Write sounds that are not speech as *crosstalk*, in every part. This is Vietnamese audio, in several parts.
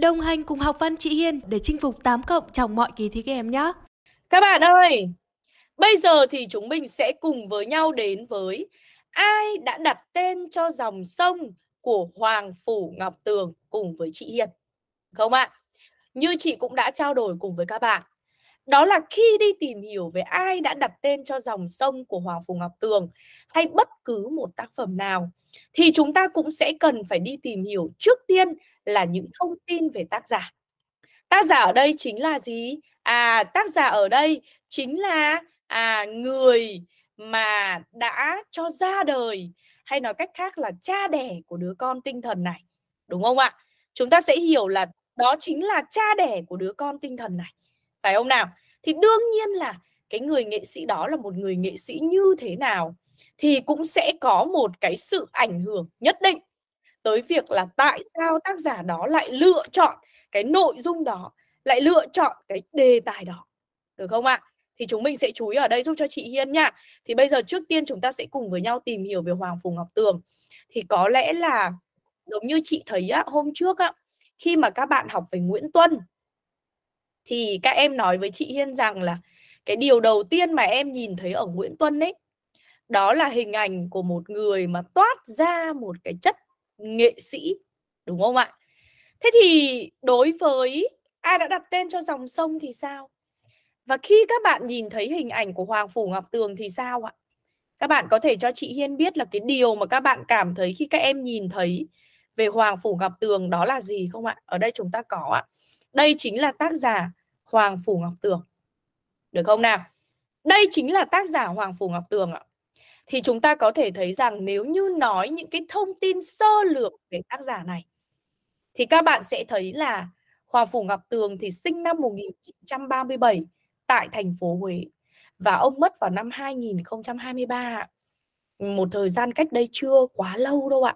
Đồng hành cùng học văn chị Hiên để chinh phục 8 cộng trong mọi kỳ thi các em nhé. Các bạn ơi, bây giờ thì chúng mình sẽ cùng với nhau đến với ai đã đặt tên cho dòng sông của Hoàng Phủ Ngọc Tường cùng với chị Hiên. Không ạ? À? Như chị cũng đã trao đổi cùng với các bạn. Đó là khi đi tìm hiểu về ai đã đặt tên cho dòng sông của Hoàng Phủ Ngọc Tường hay bất cứ một tác phẩm nào thì chúng ta cũng sẽ cần phải đi tìm hiểu trước tiên là những thông tin về tác giả tác giả ở đây chính là gì à tác giả ở đây chính là à người mà đã cho ra đời hay nói cách khác là cha đẻ của đứa con tinh thần này đúng không ạ chúng ta sẽ hiểu là đó chính là cha đẻ của đứa con tinh thần này phải không nào thì đương nhiên là cái người nghệ sĩ đó là một người nghệ sĩ như thế nào thì cũng sẽ có một cái sự ảnh hưởng nhất định tới việc là tại sao tác giả đó lại lựa chọn cái nội dung đó lại lựa chọn cái đề tài đó được không ạ thì chúng mình sẽ chú ý ở đây giúp cho chị Hiên nha thì bây giờ trước tiên chúng ta sẽ cùng với nhau tìm hiểu về Hoàng Phùng Ngọc Tường thì có lẽ là giống như chị thấy á, hôm trước á, khi mà các bạn học về Nguyễn Tuân thì các em nói với chị Hiên rằng là cái điều đầu tiên mà em nhìn thấy ở Nguyễn Tuân ấy đó là hình ảnh của một người mà toát ra một cái chất nghệ sĩ đúng không ạ thế thì đối với ai đã đặt tên cho dòng sông thì sao và khi các bạn nhìn thấy hình ảnh của hoàng phủ ngọc tường thì sao ạ các bạn có thể cho chị hiên biết là cái điều mà các bạn cảm thấy khi các em nhìn thấy về hoàng phủ ngọc tường đó là gì không ạ ở đây chúng ta có ạ đây chính là tác giả hoàng phủ ngọc tường được không nào đây chính là tác giả hoàng phủ ngọc tường ạ thì chúng ta có thể thấy rằng nếu như nói những cái thông tin sơ lược về tác giả này thì các bạn sẽ thấy là Hòa Phủ Ngọc Tường thì sinh năm 1937 tại thành phố Huế và ông mất vào năm 2023 một thời gian cách đây chưa quá lâu đâu ạ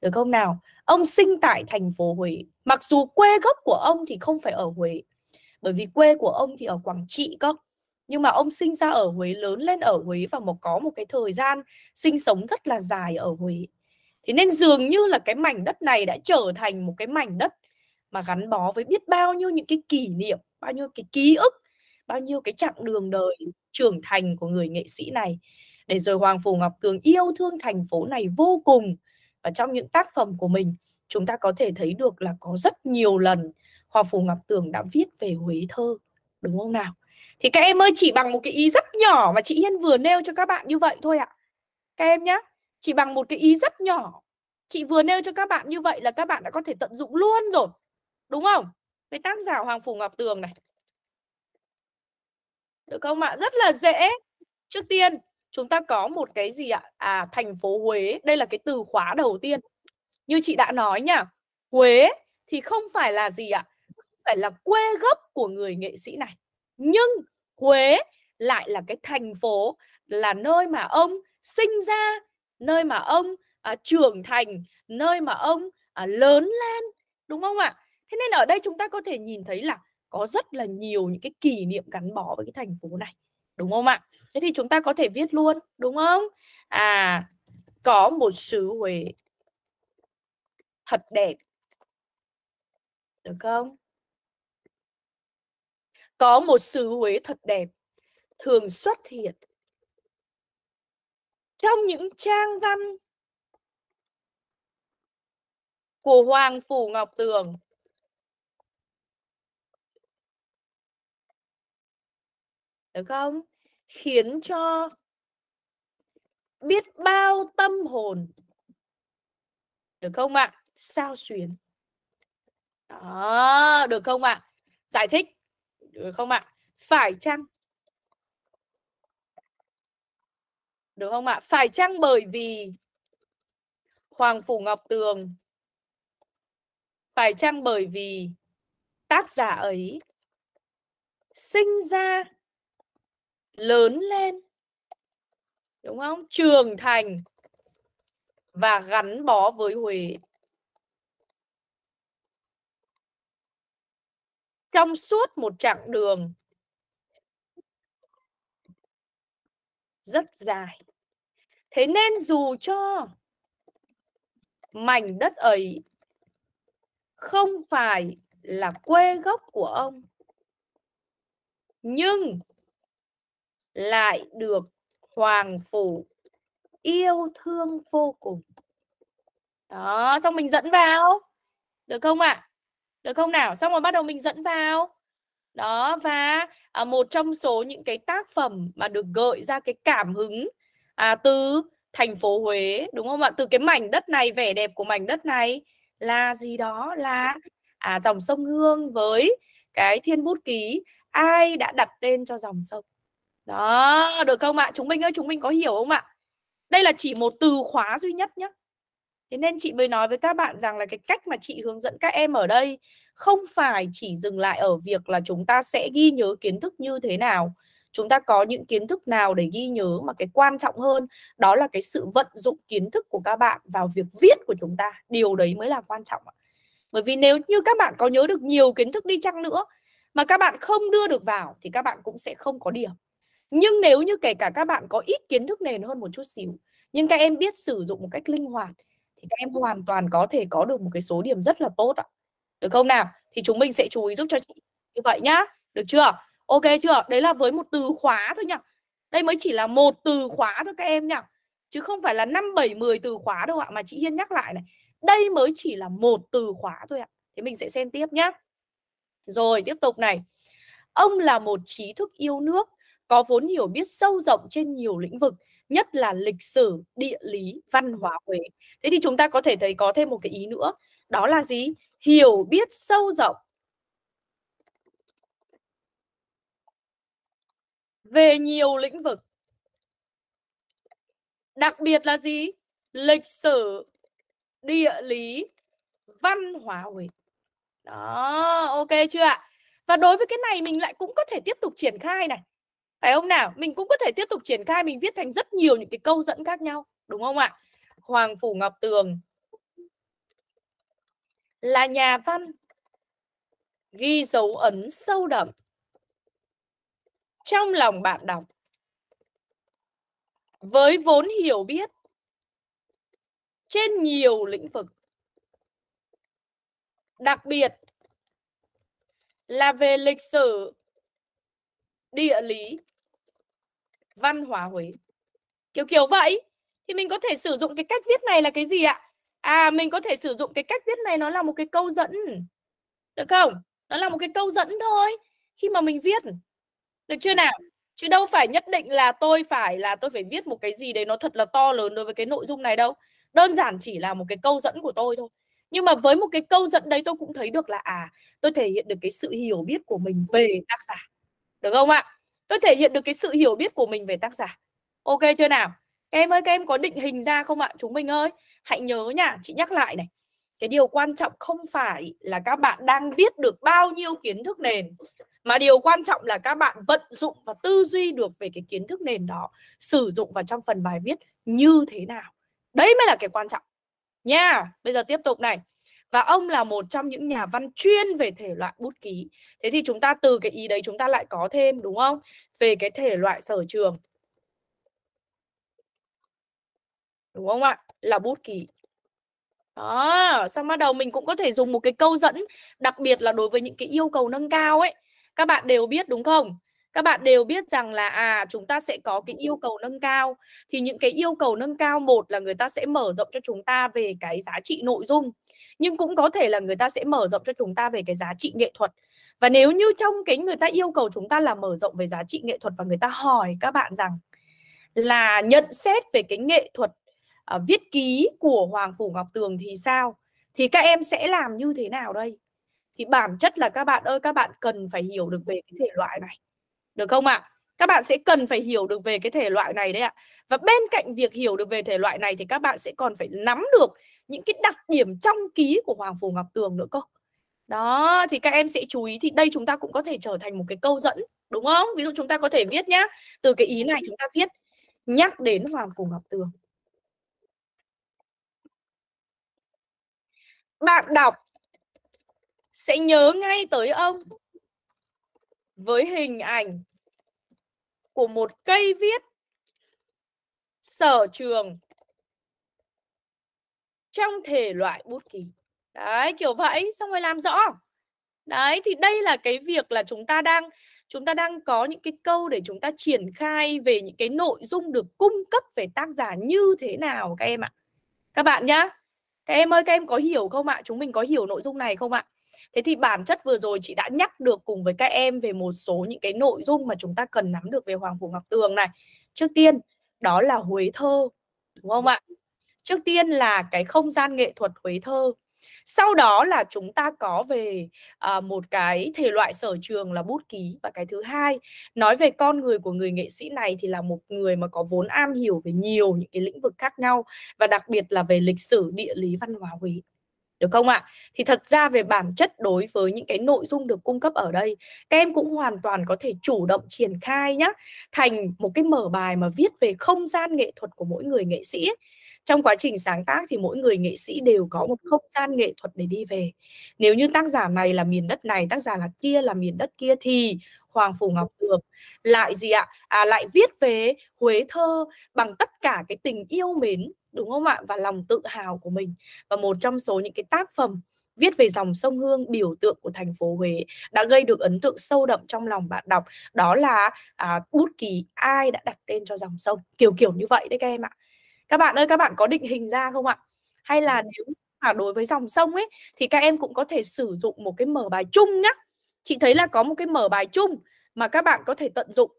được không nào ông sinh tại thành phố Huế mặc dù quê gốc của ông thì không phải ở Huế bởi vì quê của ông thì ở Quảng Trị cơ nhưng mà ông sinh ra ở Huế lớn lên ở Huế và một có một cái thời gian sinh sống rất là dài ở Huế thế nên dường như là cái mảnh đất này đã trở thành một cái mảnh đất mà gắn bó với biết bao nhiêu những cái kỷ niệm bao nhiêu cái ký ức bao nhiêu cái chặng đường đời trưởng thành của người nghệ sĩ này để rồi Hoàng Phủ Ngọc Cường yêu thương thành phố này vô cùng và trong những tác phẩm của mình chúng ta có thể thấy được là có rất nhiều lần Hoàng Phủ Ngọc Tường đã viết về Huế thơ đúng không nào thì các em ơi chỉ bằng một cái ý rất nhỏ mà chị Hiên vừa nêu cho các bạn như vậy thôi ạ à. các em nhé chỉ bằng một cái ý rất nhỏ chị vừa nêu cho các bạn như vậy là các bạn đã có thể tận dụng luôn rồi đúng không với tác giả Hoàng Phủ Ngọc Tường này được không ạ rất là dễ trước tiên chúng ta có một cái gì ạ à thành phố Huế đây là cái từ khóa đầu tiên như chị đã nói nhá Huế thì không phải là gì ạ không phải là quê gốc của người nghệ sĩ này nhưng Huế lại là cái thành phố là nơi mà ông sinh ra nơi mà ông à, trưởng thành nơi mà ông à, lớn lên đúng không ạ thế nên ở đây chúng ta có thể nhìn thấy là có rất là nhiều những cái kỷ niệm gắn bó với cái thành phố này đúng không ạ thế thì chúng ta có thể viết luôn đúng không à có một xứ Huế thật đẹp được không có một xứ Huế thật đẹp thường xuất hiện trong những trang văn của Hoàng Phủ Ngọc Tường. Được không? Khiến cho biết bao tâm hồn. Được không ạ? À? Sao xuyến. Đó, được không ạ? À? Giải thích được không ạ? Phải chăng? Được không ạ? Phải chăng bởi vì Hoàng Phủ Ngọc Tường phải chăng bởi vì tác giả ấy sinh ra lớn lên đúng không trưởng thành và gắn bó với huế trong suốt một chặng đường rất dài. Thế nên dù cho mảnh đất ấy không phải là quê gốc của ông nhưng lại được hoàng phủ yêu thương vô cùng. Đó, xong mình dẫn vào. Được không ạ? À? Được không nào? Xong rồi bắt đầu mình dẫn vào. Đó và à, một trong số những cái tác phẩm mà được gợi ra cái cảm hứng à, từ thành phố Huế đúng không ạ? Từ cái mảnh đất này vẻ đẹp của mảnh đất này là gì đó là à, dòng sông Hương với cái Thiên Bút Ký ai đã đặt tên cho dòng sông? Đó, được không ạ? Chúng mình ơi, chúng mình có hiểu không ạ? Đây là chỉ một từ khóa duy nhất nhé. Thế nên chị mới nói với các bạn rằng là cái cách mà chị hướng dẫn các em ở đây không phải chỉ dừng lại ở việc là chúng ta sẽ ghi nhớ kiến thức như thế nào, chúng ta có những kiến thức nào để ghi nhớ mà cái quan trọng hơn đó là cái sự vận dụng kiến thức của các bạn vào việc viết của chúng ta. Điều đấy mới là quan trọng ạ. Bởi vì nếu như các bạn có nhớ được nhiều kiến thức đi chăng nữa mà các bạn không đưa được vào thì các bạn cũng sẽ không có điểm. Nhưng nếu như kể cả các bạn có ít kiến thức nền hơn một chút xíu nhưng các em biết sử dụng một cách linh hoạt thì các em hoàn toàn có thể có được một cái số điểm rất là tốt ạ. Được không nào? Thì chúng mình sẽ chú ý giúp cho chị như vậy nhá. Được chưa? Ok chưa? Đấy là với một từ khóa thôi nhá. Đây mới chỉ là một từ khóa thôi các em nhá. Chứ không phải là 5 7 10 từ khóa đâu ạ mà chị Hiên nhắc lại này. Đây mới chỉ là một từ khóa thôi ạ. Thế mình sẽ xem tiếp nhá. Rồi tiếp tục này. Ông là một trí thức yêu nước, có vốn hiểu biết sâu rộng trên nhiều lĩnh vực nhất là lịch sử, địa lý, văn hóa Huế. Thế thì chúng ta có thể thấy có thêm một cái ý nữa, đó là gì? Hiểu biết sâu rộng về nhiều lĩnh vực. Đặc biệt là gì? Lịch sử, địa lý, văn hóa Huế. Đó, ok chưa ạ? Và đối với cái này mình lại cũng có thể tiếp tục triển khai này phải không nào mình cũng có thể tiếp tục triển khai mình viết thành rất nhiều những cái câu dẫn khác nhau đúng không ạ Hoàng Phủ Ngọc Tường là nhà văn ghi dấu ấn sâu đậm trong lòng bạn đọc với vốn hiểu biết trên nhiều lĩnh vực đặc biệt là về lịch sử địa lý văn hóa Huế kiểu kiểu vậy thì mình có thể sử dụng cái cách viết này là cái gì ạ à mình có thể sử dụng cái cách viết này nó là một cái câu dẫn được không nó là một cái câu dẫn thôi khi mà mình viết được chưa nào chứ đâu phải nhất định là tôi phải là tôi phải viết một cái gì đấy nó thật là to lớn đối với cái nội dung này đâu đơn giản chỉ là một cái câu dẫn của tôi thôi nhưng mà với một cái câu dẫn đấy tôi cũng thấy được là à tôi thể hiện được cái sự hiểu biết của mình về tác giả được không ạ? Tôi thể hiện được cái sự hiểu biết của mình về tác giả. Ok chưa nào? em ơi, các em có định hình ra không ạ? Chúng mình ơi, hãy nhớ nha, chị nhắc lại này. Cái điều quan trọng không phải là các bạn đang biết được bao nhiêu kiến thức nền mà điều quan trọng là các bạn vận dụng và tư duy được về cái kiến thức nền đó sử dụng vào trong phần bài viết như thế nào đấy mới là cái quan trọng nha bây giờ tiếp tục này và ông là một trong những nhà văn chuyên về thể loại bút ký thế thì chúng ta từ cái ý đấy chúng ta lại có thêm đúng không về cái thể loại sở trường đúng không ạ là bút ký đó xong bắt đầu mình cũng có thể dùng một cái câu dẫn đặc biệt là đối với những cái yêu cầu nâng cao ấy các bạn đều biết đúng không các bạn đều biết rằng là à chúng ta sẽ có cái yêu cầu nâng cao thì những cái yêu cầu nâng cao một là người ta sẽ mở rộng cho chúng ta về cái giá trị nội dung nhưng cũng có thể là người ta sẽ mở rộng cho chúng ta về cái giá trị nghệ thuật và nếu như trong cái người ta yêu cầu chúng ta là mở rộng về giá trị nghệ thuật và người ta hỏi các bạn rằng là nhận xét về cái nghệ thuật uh, viết ký của Hoàng Phủ Ngọc Tường thì sao? Thì các em sẽ làm như thế nào đây? Thì bản chất là các bạn ơi các bạn cần phải hiểu được về cái thể loại này được không ạ? À? Các bạn sẽ cần phải hiểu được về cái thể loại này đấy ạ. Và bên cạnh việc hiểu được về thể loại này thì các bạn sẽ còn phải nắm được những cái đặc điểm trong ký của Hoàng Phủ Ngọc Tường nữa cơ. Đó, thì các em sẽ chú ý thì đây chúng ta cũng có thể trở thành một cái câu dẫn, đúng không? Ví dụ chúng ta có thể viết nhá, từ cái ý này chúng ta viết nhắc đến Hoàng Phủ Ngọc Tường. Bạn đọc sẽ nhớ ngay tới ông với hình ảnh của một cây viết sở trường trong thể loại bút ký. Đấy, kiểu vậy, xong rồi làm rõ. Đấy thì đây là cái việc là chúng ta đang chúng ta đang có những cái câu để chúng ta triển khai về những cái nội dung được cung cấp về tác giả như thế nào các em ạ. Các bạn nhá. Các em ơi, các em có hiểu không ạ? Chúng mình có hiểu nội dung này không ạ? thế thì bản chất vừa rồi chị đã nhắc được cùng với các em về một số những cái nội dung mà chúng ta cần nắm được về hoàng phủ ngọc tường này trước tiên đó là huế thơ đúng không ạ trước tiên là cái không gian nghệ thuật huế thơ sau đó là chúng ta có về à, một cái thể loại sở trường là bút ký và cái thứ hai nói về con người của người nghệ sĩ này thì là một người mà có vốn am hiểu về nhiều những cái lĩnh vực khác nhau và đặc biệt là về lịch sử địa lý văn hóa huế được không ạ? Thì thật ra về bản chất đối với những cái nội dung được cung cấp ở đây, các em cũng hoàn toàn có thể chủ động triển khai nhá, thành một cái mở bài mà viết về không gian nghệ thuật của mỗi người nghệ sĩ ấy trong quá trình sáng tác thì mỗi người nghệ sĩ đều có một không gian nghệ thuật để đi về nếu như tác giả này là miền đất này tác giả là kia là miền đất kia thì Hoàng Phủ Ngọc được lại gì ạ à lại viết về Huế thơ bằng tất cả cái tình yêu mến đúng không ạ và lòng tự hào của mình và một trong số những cái tác phẩm viết về dòng sông Hương biểu tượng của thành phố Huế đã gây được ấn tượng sâu đậm trong lòng bạn đọc đó là à, bút ký ai đã đặt tên cho dòng sông kiểu kiểu như vậy đấy các em ạ các bạn ơi các bạn có định hình ra không ạ hay là nếu mà đối với dòng sông ấy thì các em cũng có thể sử dụng một cái mở bài chung nhá chị thấy là có một cái mở bài chung mà các bạn có thể tận dụng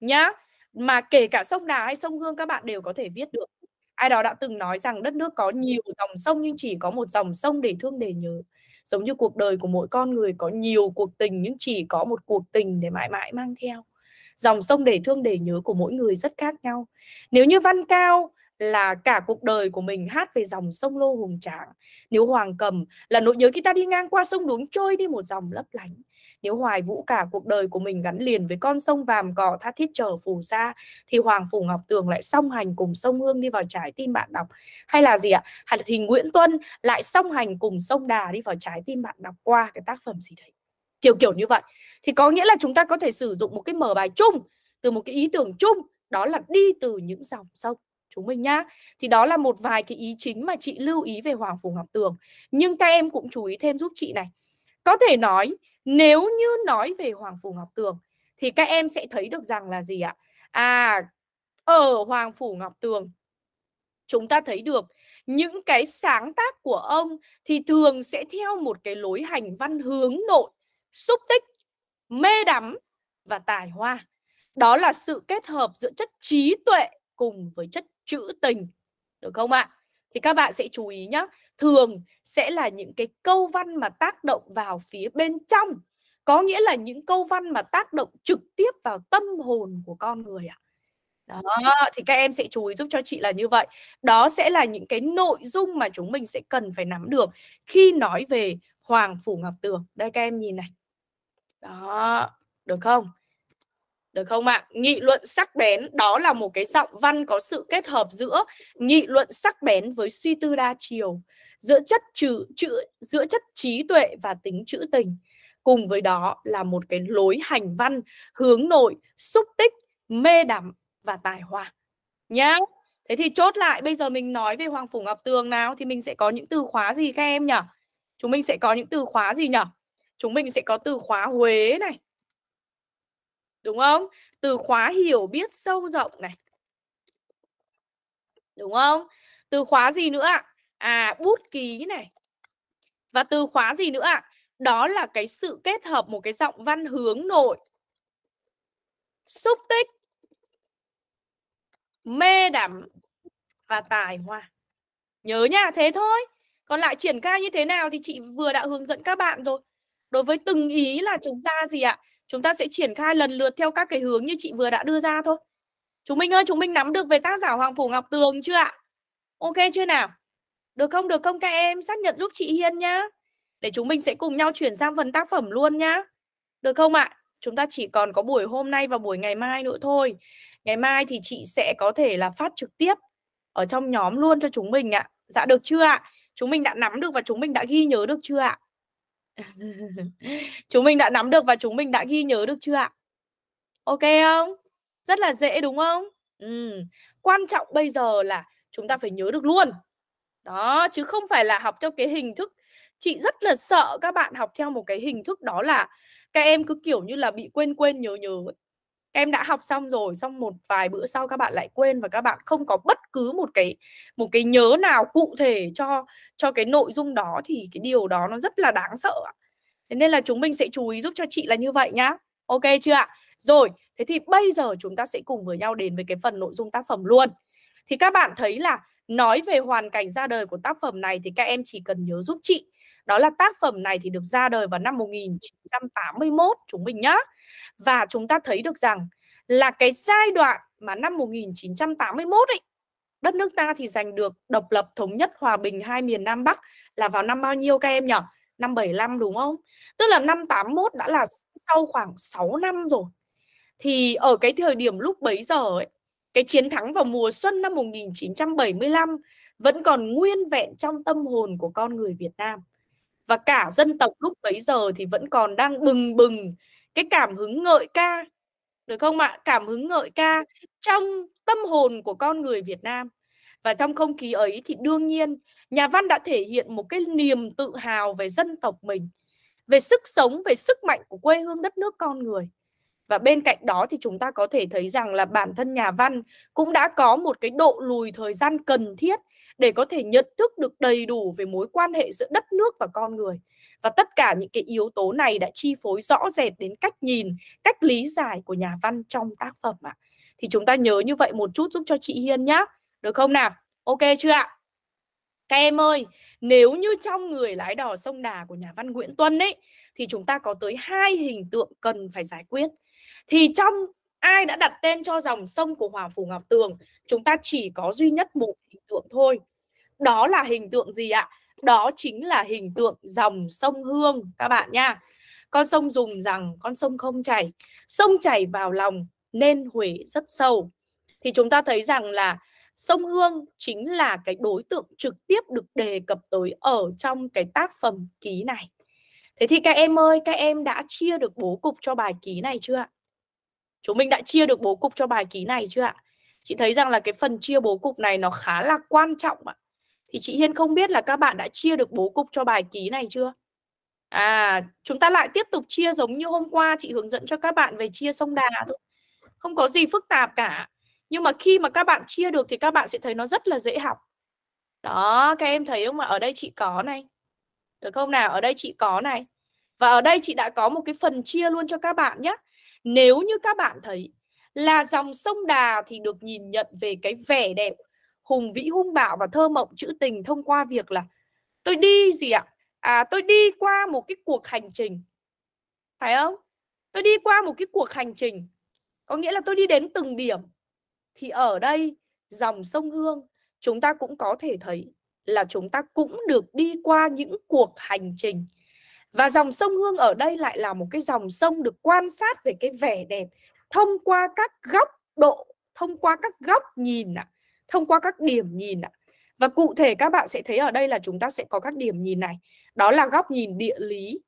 nhá mà kể cả sông Đà hay sông Hương các bạn đều có thể viết được ai đó đã từng nói rằng đất nước có nhiều dòng sông nhưng chỉ có một dòng sông để thương để nhớ giống như cuộc đời của mỗi con người có nhiều cuộc tình nhưng chỉ có một cuộc tình để mãi mãi mang theo dòng sông để thương để nhớ của mỗi người rất khác nhau nếu như văn cao là cả cuộc đời của mình hát về dòng sông Lô hùng tráng. Nếu hoàng cầm là nỗi nhớ khi ta đi ngang qua sông đuống trôi đi một dòng lấp lánh. Nếu hoài vũ cả cuộc đời của mình gắn liền với con sông vàm cỏ tha thiết chờ phù sa thì hoàng phủ ngọc tường lại song hành cùng sông hương đi vào trái tim bạn đọc. Hay là gì ạ? Hay là thì Nguyễn Tuân lại song hành cùng sông đà đi vào trái tim bạn đọc qua cái tác phẩm gì đấy. Kiểu kiểu như vậy. Thì có nghĩa là chúng ta có thể sử dụng một cái mở bài chung từ một cái ý tưởng chung đó là đi từ những dòng sông chúng mình nhá. Thì đó là một vài cái ý chính mà chị lưu ý về Hoàng Phủ Ngọc Tường. Nhưng các em cũng chú ý thêm giúp chị này. Có thể nói nếu như nói về Hoàng Phủ Ngọc Tường thì các em sẽ thấy được rằng là gì ạ? À, ở Hoàng Phủ Ngọc Tường chúng ta thấy được những cái sáng tác của ông thì thường sẽ theo một cái lối hành văn hướng nội, xúc tích, mê đắm và tài hoa. Đó là sự kết hợp giữa chất trí tuệ cùng với chất trữ tình được không ạ? À? Thì các bạn sẽ chú ý nhé. Thường sẽ là những cái câu văn mà tác động vào phía bên trong. Có nghĩa là những câu văn mà tác động trực tiếp vào tâm hồn của con người ạ. À? Đó, thì các em sẽ chú ý giúp cho chị là như vậy. Đó sẽ là những cái nội dung mà chúng mình sẽ cần phải nắm được khi nói về Hoàng Phủ Ngọc Tường. Đây các em nhìn này. Đó, được không? được không ạ? Nghị luận sắc bén đó là một cái giọng văn có sự kết hợp giữa nghị luận sắc bén với suy tư đa chiều, giữa chất trừ chữ giữa chất trí tuệ và tính trữ tình. Cùng với đó là một cái lối hành văn hướng nội, xúc tích, mê đắm và tài hoa. Nhá. Thế thì chốt lại bây giờ mình nói về Hoàng Phủ Ngọc Tường nào thì mình sẽ có những từ khóa gì các em nhỉ? Chúng mình sẽ có những từ khóa gì nhỉ? Chúng mình sẽ có từ khóa Huế này, Đúng không? Từ khóa hiểu biết sâu rộng này. Đúng không? Từ khóa gì nữa ạ? À, bút ký này. Và từ khóa gì nữa ạ? Đó là cái sự kết hợp một cái giọng văn hướng nội. Xúc tích. Mê đắm và tài hoa. Nhớ nha, thế thôi. Còn lại triển khai như thế nào thì chị vừa đã hướng dẫn các bạn rồi. Đối với từng ý là chúng ta gì ạ? Chúng ta sẽ triển khai lần lượt theo các cái hướng như chị vừa đã đưa ra thôi. Chúng mình ơi, chúng mình nắm được về tác giả Hoàng Phủ Ngọc Tường chưa ạ? Ok chưa nào? Được không? Được không các em? Xác nhận giúp chị Hiên nhá. Để chúng mình sẽ cùng nhau chuyển sang phần tác phẩm luôn nhá. Được không ạ? Chúng ta chỉ còn có buổi hôm nay và buổi ngày mai nữa thôi. Ngày mai thì chị sẽ có thể là phát trực tiếp ở trong nhóm luôn cho chúng mình ạ. Dạ được chưa ạ? Chúng mình đã nắm được và chúng mình đã ghi nhớ được chưa ạ? *laughs* chúng mình đã nắm được và chúng mình đã ghi nhớ được chưa ạ? Ok không? Rất là dễ đúng không? Ừ. Quan trọng bây giờ là chúng ta phải nhớ được luôn. Đó, chứ không phải là học theo cái hình thức. Chị rất là sợ các bạn học theo một cái hình thức đó là các em cứ kiểu như là bị quên quên nhớ nhớ em đã học xong rồi xong một vài bữa sau các bạn lại quên và các bạn không có bất cứ một cái một cái nhớ nào cụ thể cho cho cái nội dung đó thì cái điều đó nó rất là đáng sợ thế nên là chúng mình sẽ chú ý giúp cho chị là như vậy nhá ok chưa ạ rồi thế thì bây giờ chúng ta sẽ cùng với nhau đến với cái phần nội dung tác phẩm luôn thì các bạn thấy là nói về hoàn cảnh ra đời của tác phẩm này thì các em chỉ cần nhớ giúp chị đó là tác phẩm này thì được ra đời vào năm 1981 chúng mình nhá và chúng ta thấy được rằng là cái giai đoạn mà năm 1981 ấy đất nước ta thì giành được độc lập thống nhất hòa bình hai miền Nam Bắc là vào năm bao nhiêu các em nhỉ? Năm 75 đúng không? Tức là năm 81 đã là sau khoảng 6 năm rồi. Thì ở cái thời điểm lúc bấy giờ ấy, cái chiến thắng vào mùa xuân năm 1975 vẫn còn nguyên vẹn trong tâm hồn của con người Việt Nam và cả dân tộc lúc bấy giờ thì vẫn còn đang bừng bừng cái cảm hứng ngợi ca được không ạ cảm hứng ngợi ca trong tâm hồn của con người Việt Nam và trong không khí ấy thì đương nhiên nhà văn đã thể hiện một cái niềm tự hào về dân tộc mình về sức sống về sức mạnh của quê hương đất nước con người và bên cạnh đó thì chúng ta có thể thấy rằng là bản thân nhà văn cũng đã có một cái độ lùi thời gian cần thiết để có thể nhận thức được đầy đủ về mối quan hệ giữa đất nước và con người. Và tất cả những cái yếu tố này đã chi phối rõ rệt đến cách nhìn, cách lý giải của nhà văn trong tác phẩm ạ. Thì chúng ta nhớ như vậy một chút giúp cho chị Hiên nhá. Được không nào? Ok chưa ạ? Các em ơi, nếu như trong người lái đò sông đà của nhà văn Nguyễn Tuân ấy thì chúng ta có tới hai hình tượng cần phải giải quyết. Thì trong ai đã đặt tên cho dòng sông của Hoàng Phủ Ngọc Tường? Chúng ta chỉ có duy nhất một hình tượng thôi. Đó là hình tượng gì ạ? Đó chính là hình tượng dòng sông Hương các bạn nha. Con sông dùng rằng con sông không chảy, sông chảy vào lòng nên Huế rất sâu. Thì chúng ta thấy rằng là sông Hương chính là cái đối tượng trực tiếp được đề cập tới ở trong cái tác phẩm ký này. Thế thì các em ơi, các em đã chia được bố cục cho bài ký này chưa ạ? Chúng mình đã chia được bố cục cho bài ký này chưa ạ? Chị thấy rằng là cái phần chia bố cục này nó khá là quan trọng ạ. Thì chị Hiên không biết là các bạn đã chia được bố cục cho bài ký này chưa? À, chúng ta lại tiếp tục chia giống như hôm qua chị hướng dẫn cho các bạn về chia sông đà thôi. Không có gì phức tạp cả. Nhưng mà khi mà các bạn chia được thì các bạn sẽ thấy nó rất là dễ học. Đó, các em thấy không ạ? Ở đây chị có này. Được không nào? Ở đây chị có này. Và ở đây chị đã có một cái phần chia luôn cho các bạn nhé nếu như các bạn thấy là dòng sông Đà thì được nhìn nhận về cái vẻ đẹp hùng vĩ hung bạo và thơ mộng trữ tình thông qua việc là tôi đi gì ạ? À tôi đi qua một cái cuộc hành trình. Phải không? Tôi đi qua một cái cuộc hành trình. Có nghĩa là tôi đi đến từng điểm. Thì ở đây dòng sông Hương chúng ta cũng có thể thấy là chúng ta cũng được đi qua những cuộc hành trình và dòng sông Hương ở đây lại là một cái dòng sông được quan sát về cái vẻ đẹp thông qua các góc độ, thông qua các góc nhìn ạ, thông qua các điểm nhìn ạ. Và cụ thể các bạn sẽ thấy ở đây là chúng ta sẽ có các điểm nhìn này. Đó là góc nhìn địa lý.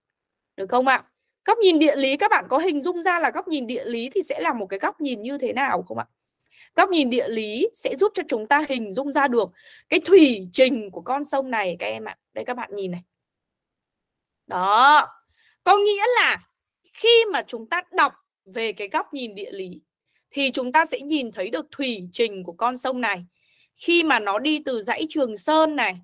Được không ạ? Góc nhìn địa lý các bạn có hình dung ra là góc nhìn địa lý thì sẽ là một cái góc nhìn như thế nào không ạ? Góc nhìn địa lý sẽ giúp cho chúng ta hình dung ra được cái thủy trình của con sông này các em ạ. Đây các bạn nhìn này đó có nghĩa là khi mà chúng ta đọc về cái góc nhìn địa lý thì chúng ta sẽ nhìn thấy được thủy trình của con sông này khi mà nó đi từ dãy Trường Sơn này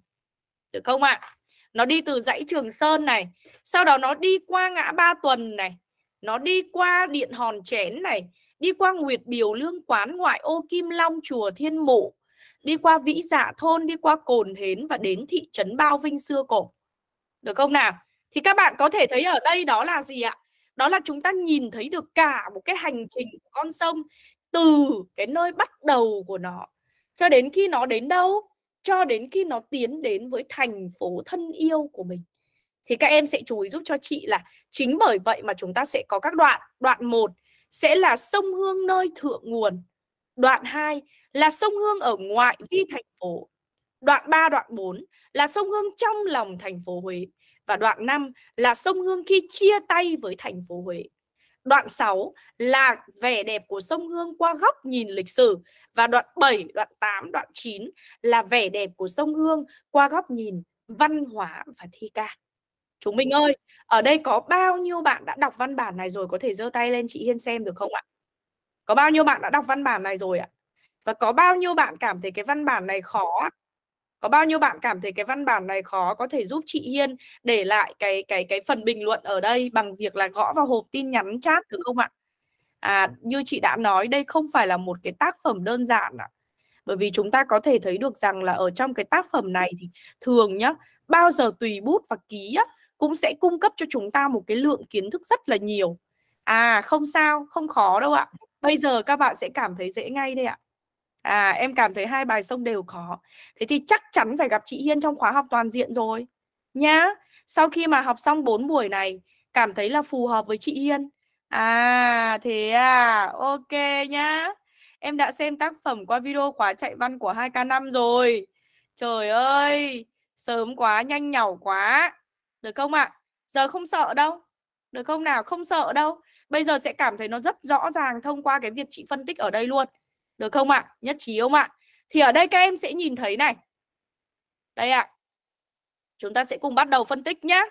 được không ạ? À? Nó đi từ dãy Trường Sơn này, sau đó nó đi qua ngã Ba Tuần này, nó đi qua Điện Hòn Chén này, đi qua Nguyệt Biều Lương Quán ngoại ô Kim Long chùa Thiên Mộ, đi qua Vĩ Dạ thôn, đi qua Cồn Hến và đến thị trấn Bao Vinh xưa cổ. Được không nào? thì các bạn có thể thấy ở đây đó là gì ạ đó là chúng ta nhìn thấy được cả một cái hành trình của con sông từ cái nơi bắt đầu của nó cho đến khi nó đến đâu cho đến khi nó tiến đến với thành phố thân yêu của mình thì các em sẽ chú ý giúp cho chị là chính bởi vậy mà chúng ta sẽ có các đoạn đoạn một sẽ là sông Hương nơi thượng nguồn đoạn 2 là sông Hương ở ngoại vi thành phố đoạn 3 đoạn 4 là sông Hương trong lòng thành phố Huế và đoạn 5 là sông Hương khi chia tay với thành phố Huế. Đoạn 6 là vẻ đẹp của sông Hương qua góc nhìn lịch sử và đoạn 7, đoạn 8, đoạn 9 là vẻ đẹp của sông Hương qua góc nhìn văn hóa và thi ca. Chúng mình ơi, ở đây có bao nhiêu bạn đã đọc văn bản này rồi có thể giơ tay lên chị Hiên xem được không ạ? Có bao nhiêu bạn đã đọc văn bản này rồi ạ? Và có bao nhiêu bạn cảm thấy cái văn bản này khó có bao nhiêu bạn cảm thấy cái văn bản này khó có thể giúp chị Hiên để lại cái cái cái phần bình luận ở đây bằng việc là gõ vào hộp tin nhắn chat được không ạ? À, như chị đã nói đây không phải là một cái tác phẩm đơn giản ạ. Bởi vì chúng ta có thể thấy được rằng là ở trong cái tác phẩm này thì thường nhá, bao giờ tùy bút và ký á, cũng sẽ cung cấp cho chúng ta một cái lượng kiến thức rất là nhiều. À không sao, không khó đâu ạ. Bây giờ các bạn sẽ cảm thấy dễ ngay đây ạ à, em cảm thấy hai bài sông đều khó, thế thì chắc chắn phải gặp chị Hiên trong khóa học toàn diện rồi nhá sau khi mà học xong 4 buổi này cảm thấy là phù hợp với chị Hiên à thế à ok nhá em đã xem tác phẩm qua video khóa chạy văn của 2K5 rồi trời ơi sớm quá nhanh nhảu quá được không ạ à? giờ không sợ đâu được không nào không sợ đâu bây giờ sẽ cảm thấy nó rất rõ ràng thông qua cái việc chị phân tích ở đây luôn được không ạ? Nhất trí không ạ? Thì ở đây các em sẽ nhìn thấy này. Đây ạ. Chúng ta sẽ cùng bắt đầu phân tích nhé.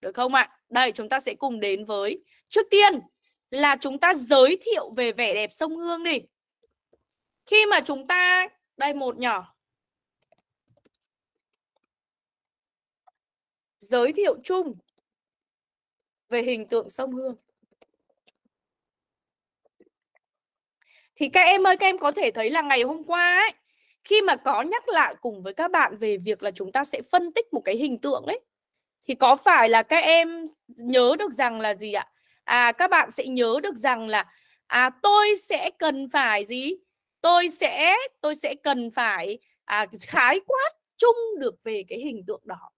Được không ạ? Đây chúng ta sẽ cùng đến với. Trước tiên là chúng ta giới thiệu về vẻ đẹp sông Hương đi. Khi mà chúng ta... Đây một nhỏ. Giới thiệu chung về hình tượng sông Hương. thì các em ơi các em có thể thấy là ngày hôm qua ấy khi mà có nhắc lại cùng với các bạn về việc là chúng ta sẽ phân tích một cái hình tượng ấy thì có phải là các em nhớ được rằng là gì ạ à các bạn sẽ nhớ được rằng là à tôi sẽ cần phải gì tôi sẽ tôi sẽ cần phải à, khái quát chung được về cái hình tượng đó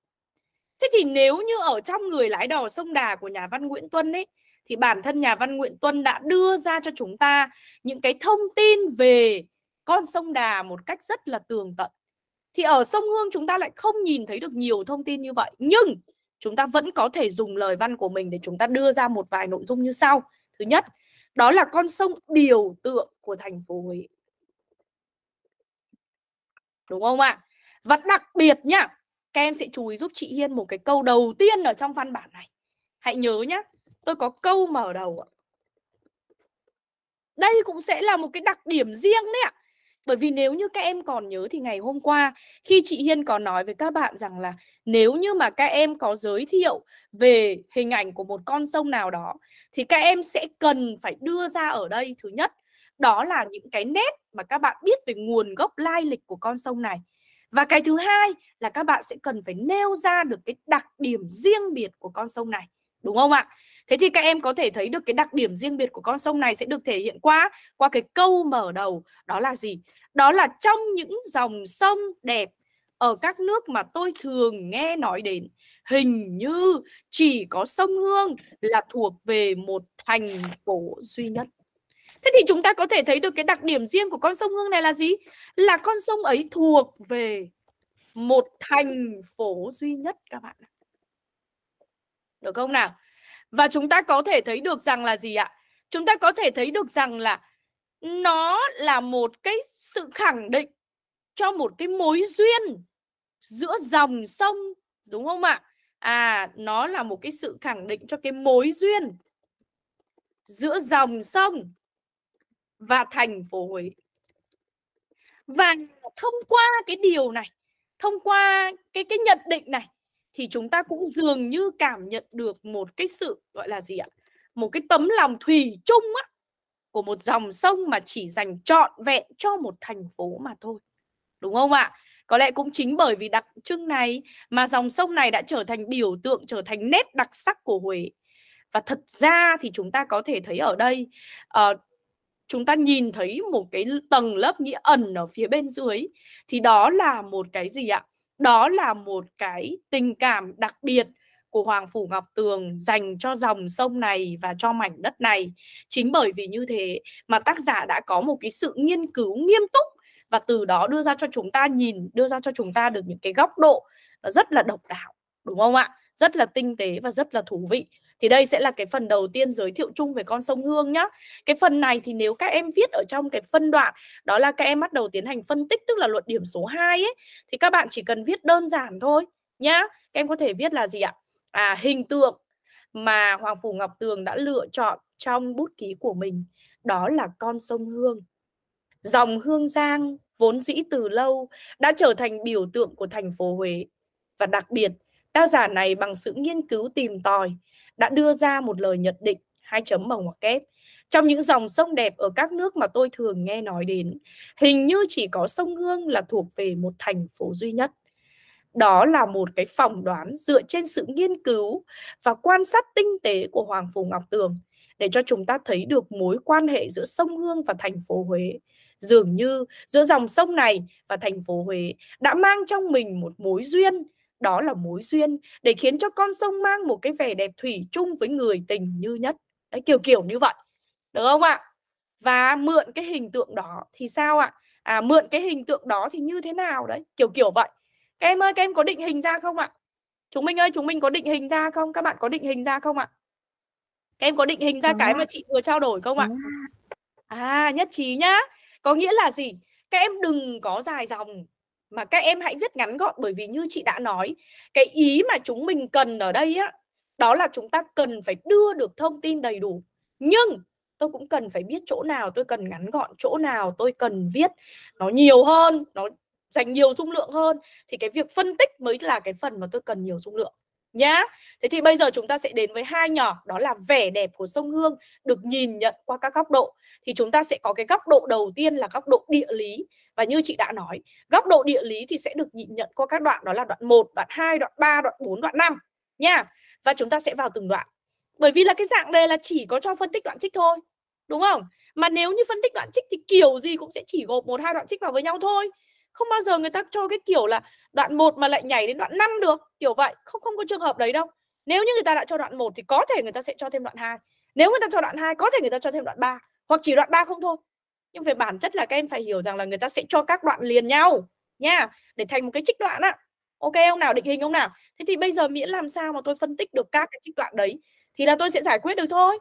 thế thì nếu như ở trong người lái đò sông đà của nhà văn nguyễn tuân ấy thì bản thân nhà văn Nguyễn Tuân đã đưa ra cho chúng ta những cái thông tin về con sông Đà một cách rất là tường tận. Thì ở sông Hương chúng ta lại không nhìn thấy được nhiều thông tin như vậy, nhưng chúng ta vẫn có thể dùng lời văn của mình để chúng ta đưa ra một vài nội dung như sau. Thứ nhất, đó là con sông biểu tượng của thành phố Huế. Đúng không ạ? À? Và đặc biệt nhá, các em sẽ chú ý giúp chị Hiên một cái câu đầu tiên ở trong văn bản này. Hãy nhớ nhá, tôi có câu mở đầu ạ đây cũng sẽ là một cái đặc điểm riêng đấy ạ bởi vì nếu như các em còn nhớ thì ngày hôm qua khi chị Hiên có nói với các bạn rằng là nếu như mà các em có giới thiệu về hình ảnh của một con sông nào đó thì các em sẽ cần phải đưa ra ở đây thứ nhất đó là những cái nét mà các bạn biết về nguồn gốc lai lịch của con sông này. Và cái thứ hai là các bạn sẽ cần phải nêu ra được cái đặc điểm riêng biệt của con sông này. Đúng không ạ? Thế thì các em có thể thấy được cái đặc điểm riêng biệt của con sông này sẽ được thể hiện qua qua cái câu mở đầu đó là gì? Đó là trong những dòng sông đẹp ở các nước mà tôi thường nghe nói đến hình như chỉ có sông Hương là thuộc về một thành phố duy nhất. Thế thì chúng ta có thể thấy được cái đặc điểm riêng của con sông Hương này là gì? Là con sông ấy thuộc về một thành phố duy nhất các bạn. Được không nào? Và chúng ta có thể thấy được rằng là gì ạ? Chúng ta có thể thấy được rằng là nó là một cái sự khẳng định cho một cái mối duyên giữa dòng sông đúng không ạ? À nó là một cái sự khẳng định cho cái mối duyên giữa dòng sông và thành phố Huế. Và thông qua cái điều này, thông qua cái cái nhận định này thì chúng ta cũng dường như cảm nhận được một cái sự gọi là gì ạ một cái tấm lòng thủy chung á của một dòng sông mà chỉ dành trọn vẹn cho một thành phố mà thôi đúng không ạ có lẽ cũng chính bởi vì đặc trưng này mà dòng sông này đã trở thành biểu tượng trở thành nét đặc sắc của huế và thật ra thì chúng ta có thể thấy ở đây uh, chúng ta nhìn thấy một cái tầng lớp nghĩa ẩn ở phía bên dưới thì đó là một cái gì ạ đó là một cái tình cảm đặc biệt của Hoàng Phủ Ngọc Tường dành cho dòng sông này và cho mảnh đất này. Chính bởi vì như thế mà tác giả đã có một cái sự nghiên cứu nghiêm túc và từ đó đưa ra cho chúng ta nhìn, đưa ra cho chúng ta được những cái góc độ rất là độc đáo, đúng không ạ? Rất là tinh tế và rất là thú vị. Thì đây sẽ là cái phần đầu tiên giới thiệu chung về con sông Hương nhá. Cái phần này thì nếu các em viết ở trong cái phân đoạn đó là các em bắt đầu tiến hành phân tích tức là luận điểm số 2 ấy thì các bạn chỉ cần viết đơn giản thôi nhá. Các em có thể viết là gì ạ? À hình tượng mà Hoàng Phủ Ngọc Tường đã lựa chọn trong bút ký của mình đó là con sông Hương. Dòng Hương Giang vốn dĩ từ lâu đã trở thành biểu tượng của thành phố Huế. Và đặc biệt, tác giả này bằng sự nghiên cứu tìm tòi đã đưa ra một lời nhận định hai chấm bằng ngoặc kép trong những dòng sông đẹp ở các nước mà tôi thường nghe nói đến hình như chỉ có sông hương là thuộc về một thành phố duy nhất đó là một cái phỏng đoán dựa trên sự nghiên cứu và quan sát tinh tế của hoàng phù ngọc tường để cho chúng ta thấy được mối quan hệ giữa sông hương và thành phố huế dường như giữa dòng sông này và thành phố huế đã mang trong mình một mối duyên đó là mối duyên để khiến cho con sông mang một cái vẻ đẹp thủy chung với người tình như nhất đấy kiểu kiểu như vậy được không ạ và mượn cái hình tượng đó thì sao ạ à mượn cái hình tượng đó thì như thế nào đấy kiểu kiểu vậy các em ơi các em có định hình ra không ạ chúng mình ơi chúng mình có định hình ra không các bạn có định hình ra không ạ các em có định hình ra Đúng cái mà chị vừa trao đổi không ạ à nhất trí nhá có nghĩa là gì các em đừng có dài dòng mà các em hãy viết ngắn gọn bởi vì như chị đã nói cái ý mà chúng mình cần ở đây á đó là chúng ta cần phải đưa được thông tin đầy đủ nhưng tôi cũng cần phải biết chỗ nào tôi cần ngắn gọn chỗ nào tôi cần viết nó nhiều hơn nó dành nhiều dung lượng hơn thì cái việc phân tích mới là cái phần mà tôi cần nhiều dung lượng nhá. Thế thì bây giờ chúng ta sẽ đến với hai nhỏ đó là vẻ đẹp của sông Hương được nhìn nhận qua các góc độ. Thì chúng ta sẽ có cái góc độ đầu tiên là góc độ địa lý và như chị đã nói, góc độ địa lý thì sẽ được nhìn nhận qua các đoạn đó là đoạn 1, đoạn 2, đoạn 3, đoạn 4, đoạn 5 nha. Và chúng ta sẽ vào từng đoạn. Bởi vì là cái dạng đề là chỉ có cho phân tích đoạn trích thôi. Đúng không? Mà nếu như phân tích đoạn trích thì kiểu gì cũng sẽ chỉ gộp một hai đoạn trích vào với nhau thôi không bao giờ người ta cho cái kiểu là đoạn 1 mà lại nhảy đến đoạn 5 được kiểu vậy không không có trường hợp đấy đâu nếu như người ta đã cho đoạn 1 thì có thể người ta sẽ cho thêm đoạn 2 nếu người ta cho đoạn 2 có thể người ta cho thêm đoạn 3 hoặc chỉ đoạn 3 không thôi nhưng về bản chất là các em phải hiểu rằng là người ta sẽ cho các đoạn liền nhau nha để thành một cái trích đoạn á ok ông nào định hình ông nào thế thì bây giờ miễn làm sao mà tôi phân tích được các cái trích đoạn đấy thì là tôi sẽ giải quyết được thôi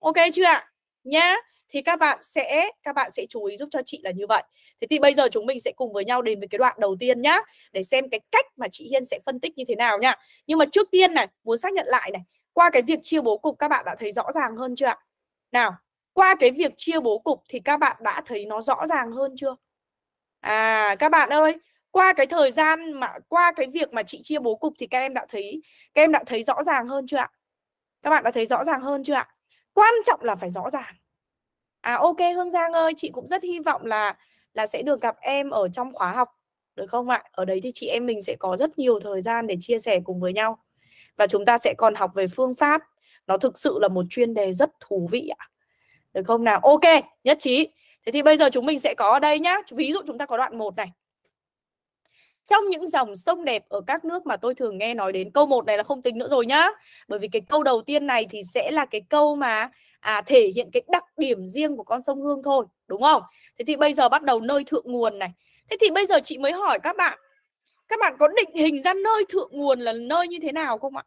ok chưa ạ nhá thì các bạn sẽ các bạn sẽ chú ý giúp cho chị là như vậy thế thì bây giờ chúng mình sẽ cùng với nhau đến với cái đoạn đầu tiên nhá để xem cái cách mà chị Hiên sẽ phân tích như thế nào nhá nhưng mà trước tiên này muốn xác nhận lại này qua cái việc chia bố cục các bạn đã thấy rõ ràng hơn chưa ạ nào qua cái việc chia bố cục thì các bạn đã thấy nó rõ ràng hơn chưa à các bạn ơi qua cái thời gian mà qua cái việc mà chị chia bố cục thì các em đã thấy các em đã thấy rõ ràng hơn chưa ạ các bạn đã thấy rõ ràng hơn chưa ạ quan trọng là phải rõ ràng À ok Hương Giang ơi, chị cũng rất hy vọng là là sẽ được gặp em ở trong khóa học được không ạ? Ở đấy thì chị em mình sẽ có rất nhiều thời gian để chia sẻ cùng với nhau. Và chúng ta sẽ còn học về phương pháp. Nó thực sự là một chuyên đề rất thú vị ạ. Được không nào? Ok, nhất trí. Thế thì bây giờ chúng mình sẽ có ở đây nhá. Ví dụ chúng ta có đoạn 1 này. Trong những dòng sông đẹp ở các nước mà tôi thường nghe nói đến câu 1 này là không tính nữa rồi nhá. Bởi vì cái câu đầu tiên này thì sẽ là cái câu mà à, thể hiện cái đặc điểm riêng của con sông Hương thôi đúng không thế thì bây giờ bắt đầu nơi thượng nguồn này thế thì bây giờ chị mới hỏi các bạn các bạn có định hình ra nơi thượng nguồn là nơi như thế nào không ạ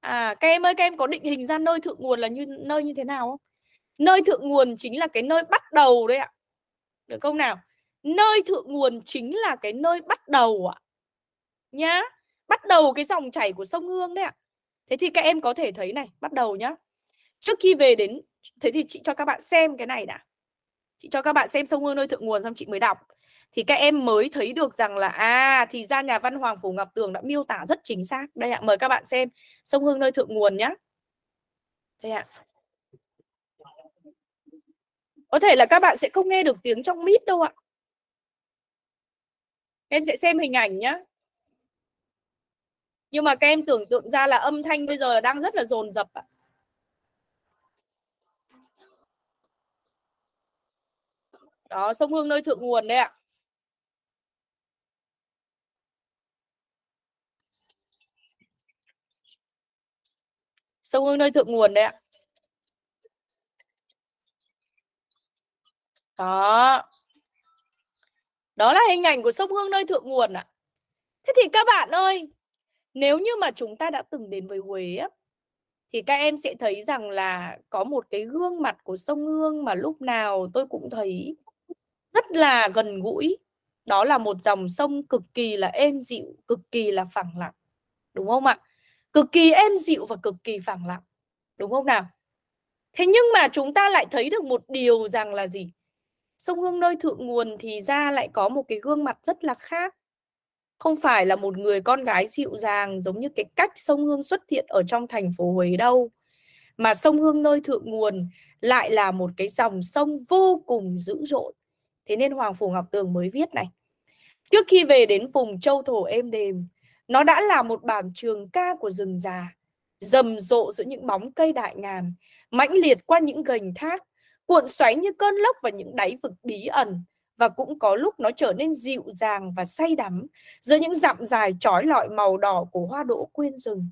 à các em ơi các em có định hình ra nơi thượng nguồn là như nơi như thế nào không nơi thượng nguồn chính là cái nơi bắt đầu đấy ạ được không nào nơi thượng nguồn chính là cái nơi bắt đầu ạ nhá bắt đầu cái dòng chảy của sông hương đấy ạ thế thì các em có thể thấy này bắt đầu nhá trước khi về đến thế thì chị cho các bạn xem cái này đã chị cho các bạn xem sông hương nơi thượng nguồn xong chị mới đọc thì các em mới thấy được rằng là à thì ra nhà văn Hoàng Phủ Ngọc Tường đã miêu tả rất chính xác đây ạ mời các bạn xem sông Hương nơi thượng nguồn nhá đây ạ có thể là các bạn sẽ không nghe được tiếng trong mít đâu ạ em sẽ xem hình ảnh nhá nhưng mà các em tưởng tượng ra là âm thanh bây giờ đang rất là dồn dập ạ Đó, sông Hương nơi thượng nguồn đấy ạ. Sông Hương nơi thượng nguồn đấy ạ. Đó. Đó là hình ảnh của sông Hương nơi thượng nguồn ạ. Thế thì các bạn ơi, nếu như mà chúng ta đã từng đến với Huế á, thì các em sẽ thấy rằng là có một cái gương mặt của sông Hương mà lúc nào tôi cũng thấy rất là gần gũi đó là một dòng sông cực kỳ là êm dịu cực kỳ là phẳng lặng đúng không ạ cực kỳ êm dịu và cực kỳ phẳng lặng đúng không nào thế nhưng mà chúng ta lại thấy được một điều rằng là gì sông hương nơi thượng nguồn thì ra lại có một cái gương mặt rất là khác không phải là một người con gái dịu dàng giống như cái cách sông hương xuất hiện ở trong thành phố huế đâu mà sông hương nơi thượng nguồn lại là một cái dòng sông vô cùng dữ dội Thế nên Hoàng Phủ Ngọc Tường mới viết này. Trước khi về đến vùng châu thổ êm đềm, nó đã là một bản trường ca của rừng già, rầm rộ giữa những bóng cây đại ngàn, mãnh liệt qua những gành thác, cuộn xoáy như cơn lốc vào những đáy vực bí ẩn, và cũng có lúc nó trở nên dịu dàng và say đắm giữa những dặm dài trói lọi màu đỏ của hoa đỗ quyên rừng.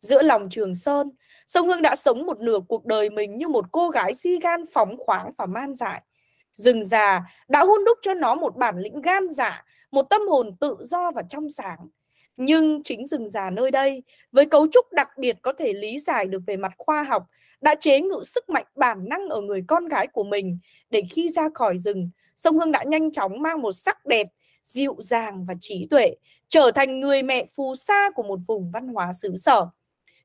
Giữa lòng Trường Sơn, Sông Hương đã sống một nửa cuộc đời mình như một cô gái si gan phóng khoáng và man dại rừng già đã hôn đúc cho nó một bản lĩnh gan dạ, một tâm hồn tự do và trong sáng. Nhưng chính rừng già nơi đây, với cấu trúc đặc biệt có thể lý giải được về mặt khoa học, đã chế ngự sức mạnh bản năng ở người con gái của mình để khi ra khỏi rừng, sông Hương đã nhanh chóng mang một sắc đẹp, dịu dàng và trí tuệ, trở thành người mẹ phù sa của một vùng văn hóa xứ sở.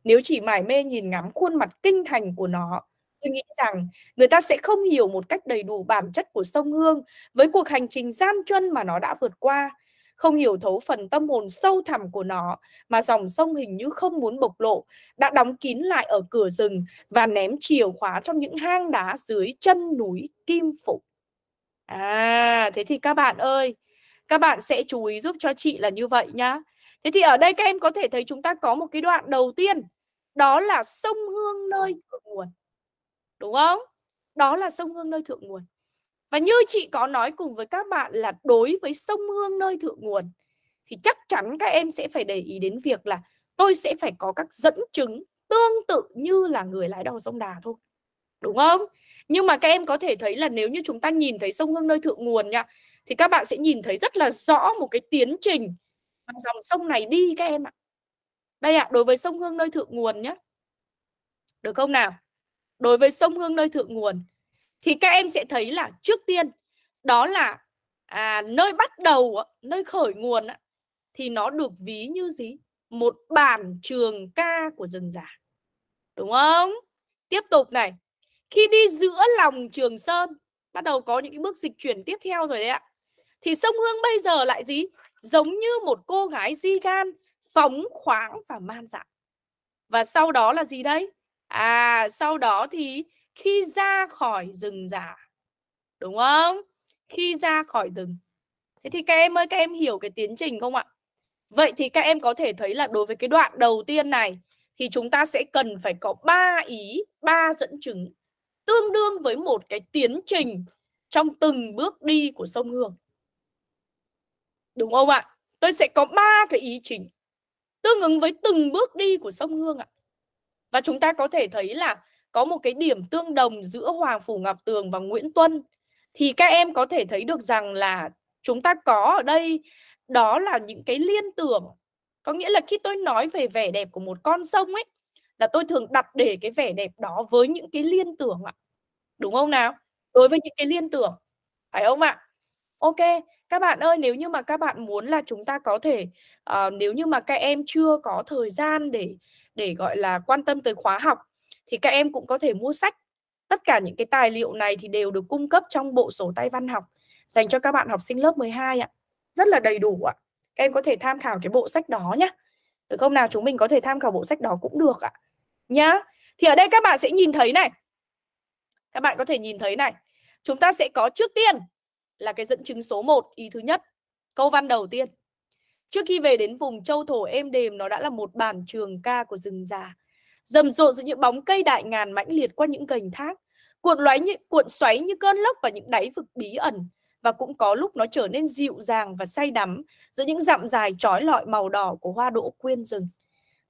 Nếu chỉ mải mê nhìn ngắm khuôn mặt kinh thành của nó, tôi nghĩ rằng người ta sẽ không hiểu một cách đầy đủ bản chất của sông Hương với cuộc hành trình gian truân mà nó đã vượt qua, không hiểu thấu phần tâm hồn sâu thẳm của nó mà dòng sông hình như không muốn bộc lộ, đã đóng kín lại ở cửa rừng và ném chìa khóa trong những hang đá dưới chân núi Kim Phục. À, thế thì các bạn ơi, các bạn sẽ chú ý giúp cho chị là như vậy nhá. Thế thì ở đây các em có thể thấy chúng ta có một cái đoạn đầu tiên, đó là sông Hương nơi thượng nguồn đúng không đó là sông hương nơi thượng nguồn và như chị có nói cùng với các bạn là đối với sông hương nơi thượng nguồn thì chắc chắn các em sẽ phải để ý đến việc là tôi sẽ phải có các dẫn chứng tương tự như là người lái đò sông Đà thôi. Đúng không? Nhưng mà các em có thể thấy là nếu như chúng ta nhìn thấy sông Hương nơi thượng nguồn nha thì các bạn sẽ nhìn thấy rất là rõ một cái tiến trình mà dòng sông này đi các em ạ. Đây ạ, à, đối với sông Hương nơi thượng nguồn nhé. Được không nào? đối với sông Hương nơi thượng nguồn thì các em sẽ thấy là trước tiên đó là à, nơi bắt đầu nơi khởi nguồn thì nó được ví như gì một bản trường ca của rừng già đúng không tiếp tục này khi đi giữa lòng trường sơn bắt đầu có những cái bước dịch chuyển tiếp theo rồi đấy ạ thì sông hương bây giờ lại gì giống như một cô gái di gan phóng khoáng và man dạn và sau đó là gì đấy à sau đó thì khi ra khỏi rừng già đúng không khi ra khỏi rừng thế thì các em ơi các em hiểu cái tiến trình không ạ vậy thì các em có thể thấy là đối với cái đoạn đầu tiên này thì chúng ta sẽ cần phải có ba ý ba dẫn chứng tương đương với một cái tiến trình trong từng bước đi của sông Hương. Đúng không ạ? Tôi sẽ có ba cái ý chính tương ứng với từng bước đi của sông Hương ạ. Và chúng ta có thể thấy là có một cái điểm tương đồng giữa Hoàng Phủ Ngọc Tường và Nguyễn Tuân. Thì các em có thể thấy được rằng là chúng ta có ở đây đó là những cái liên tưởng. Có nghĩa là khi tôi nói về vẻ đẹp của một con sông ấy là tôi thường đặt để cái vẻ đẹp đó với những cái liên tưởng ạ. Đúng không nào? Đối với những cái liên tưởng. Phải không ạ? Ok, các bạn ơi nếu như mà các bạn muốn là chúng ta có thể uh, nếu như mà các em chưa có thời gian để để gọi là quan tâm tới khóa học thì các em cũng có thể mua sách tất cả những cái tài liệu này thì đều được cung cấp trong bộ sổ tay văn học dành cho các bạn học sinh lớp 12 ạ rất là đầy đủ ạ các em có thể tham khảo cái bộ sách đó nhé được không nào chúng mình có thể tham khảo bộ sách đó cũng được ạ nhá thì ở đây các bạn sẽ nhìn thấy này các bạn có thể nhìn thấy này chúng ta sẽ có trước tiên là cái dẫn chứng số 1 ý thứ nhất câu văn đầu tiên Trước khi về đến vùng châu thổ êm đềm, nó đã là một bản trường ca của rừng già. Rầm rộ giữa những bóng cây đại ngàn mãnh liệt qua những gành thác, cuộn, loáy như, cuộn xoáy như cơn lốc và những đáy vực bí ẩn. Và cũng có lúc nó trở nên dịu dàng và say đắm giữa những dặm dài trói lọi màu đỏ của hoa đỗ quyên rừng.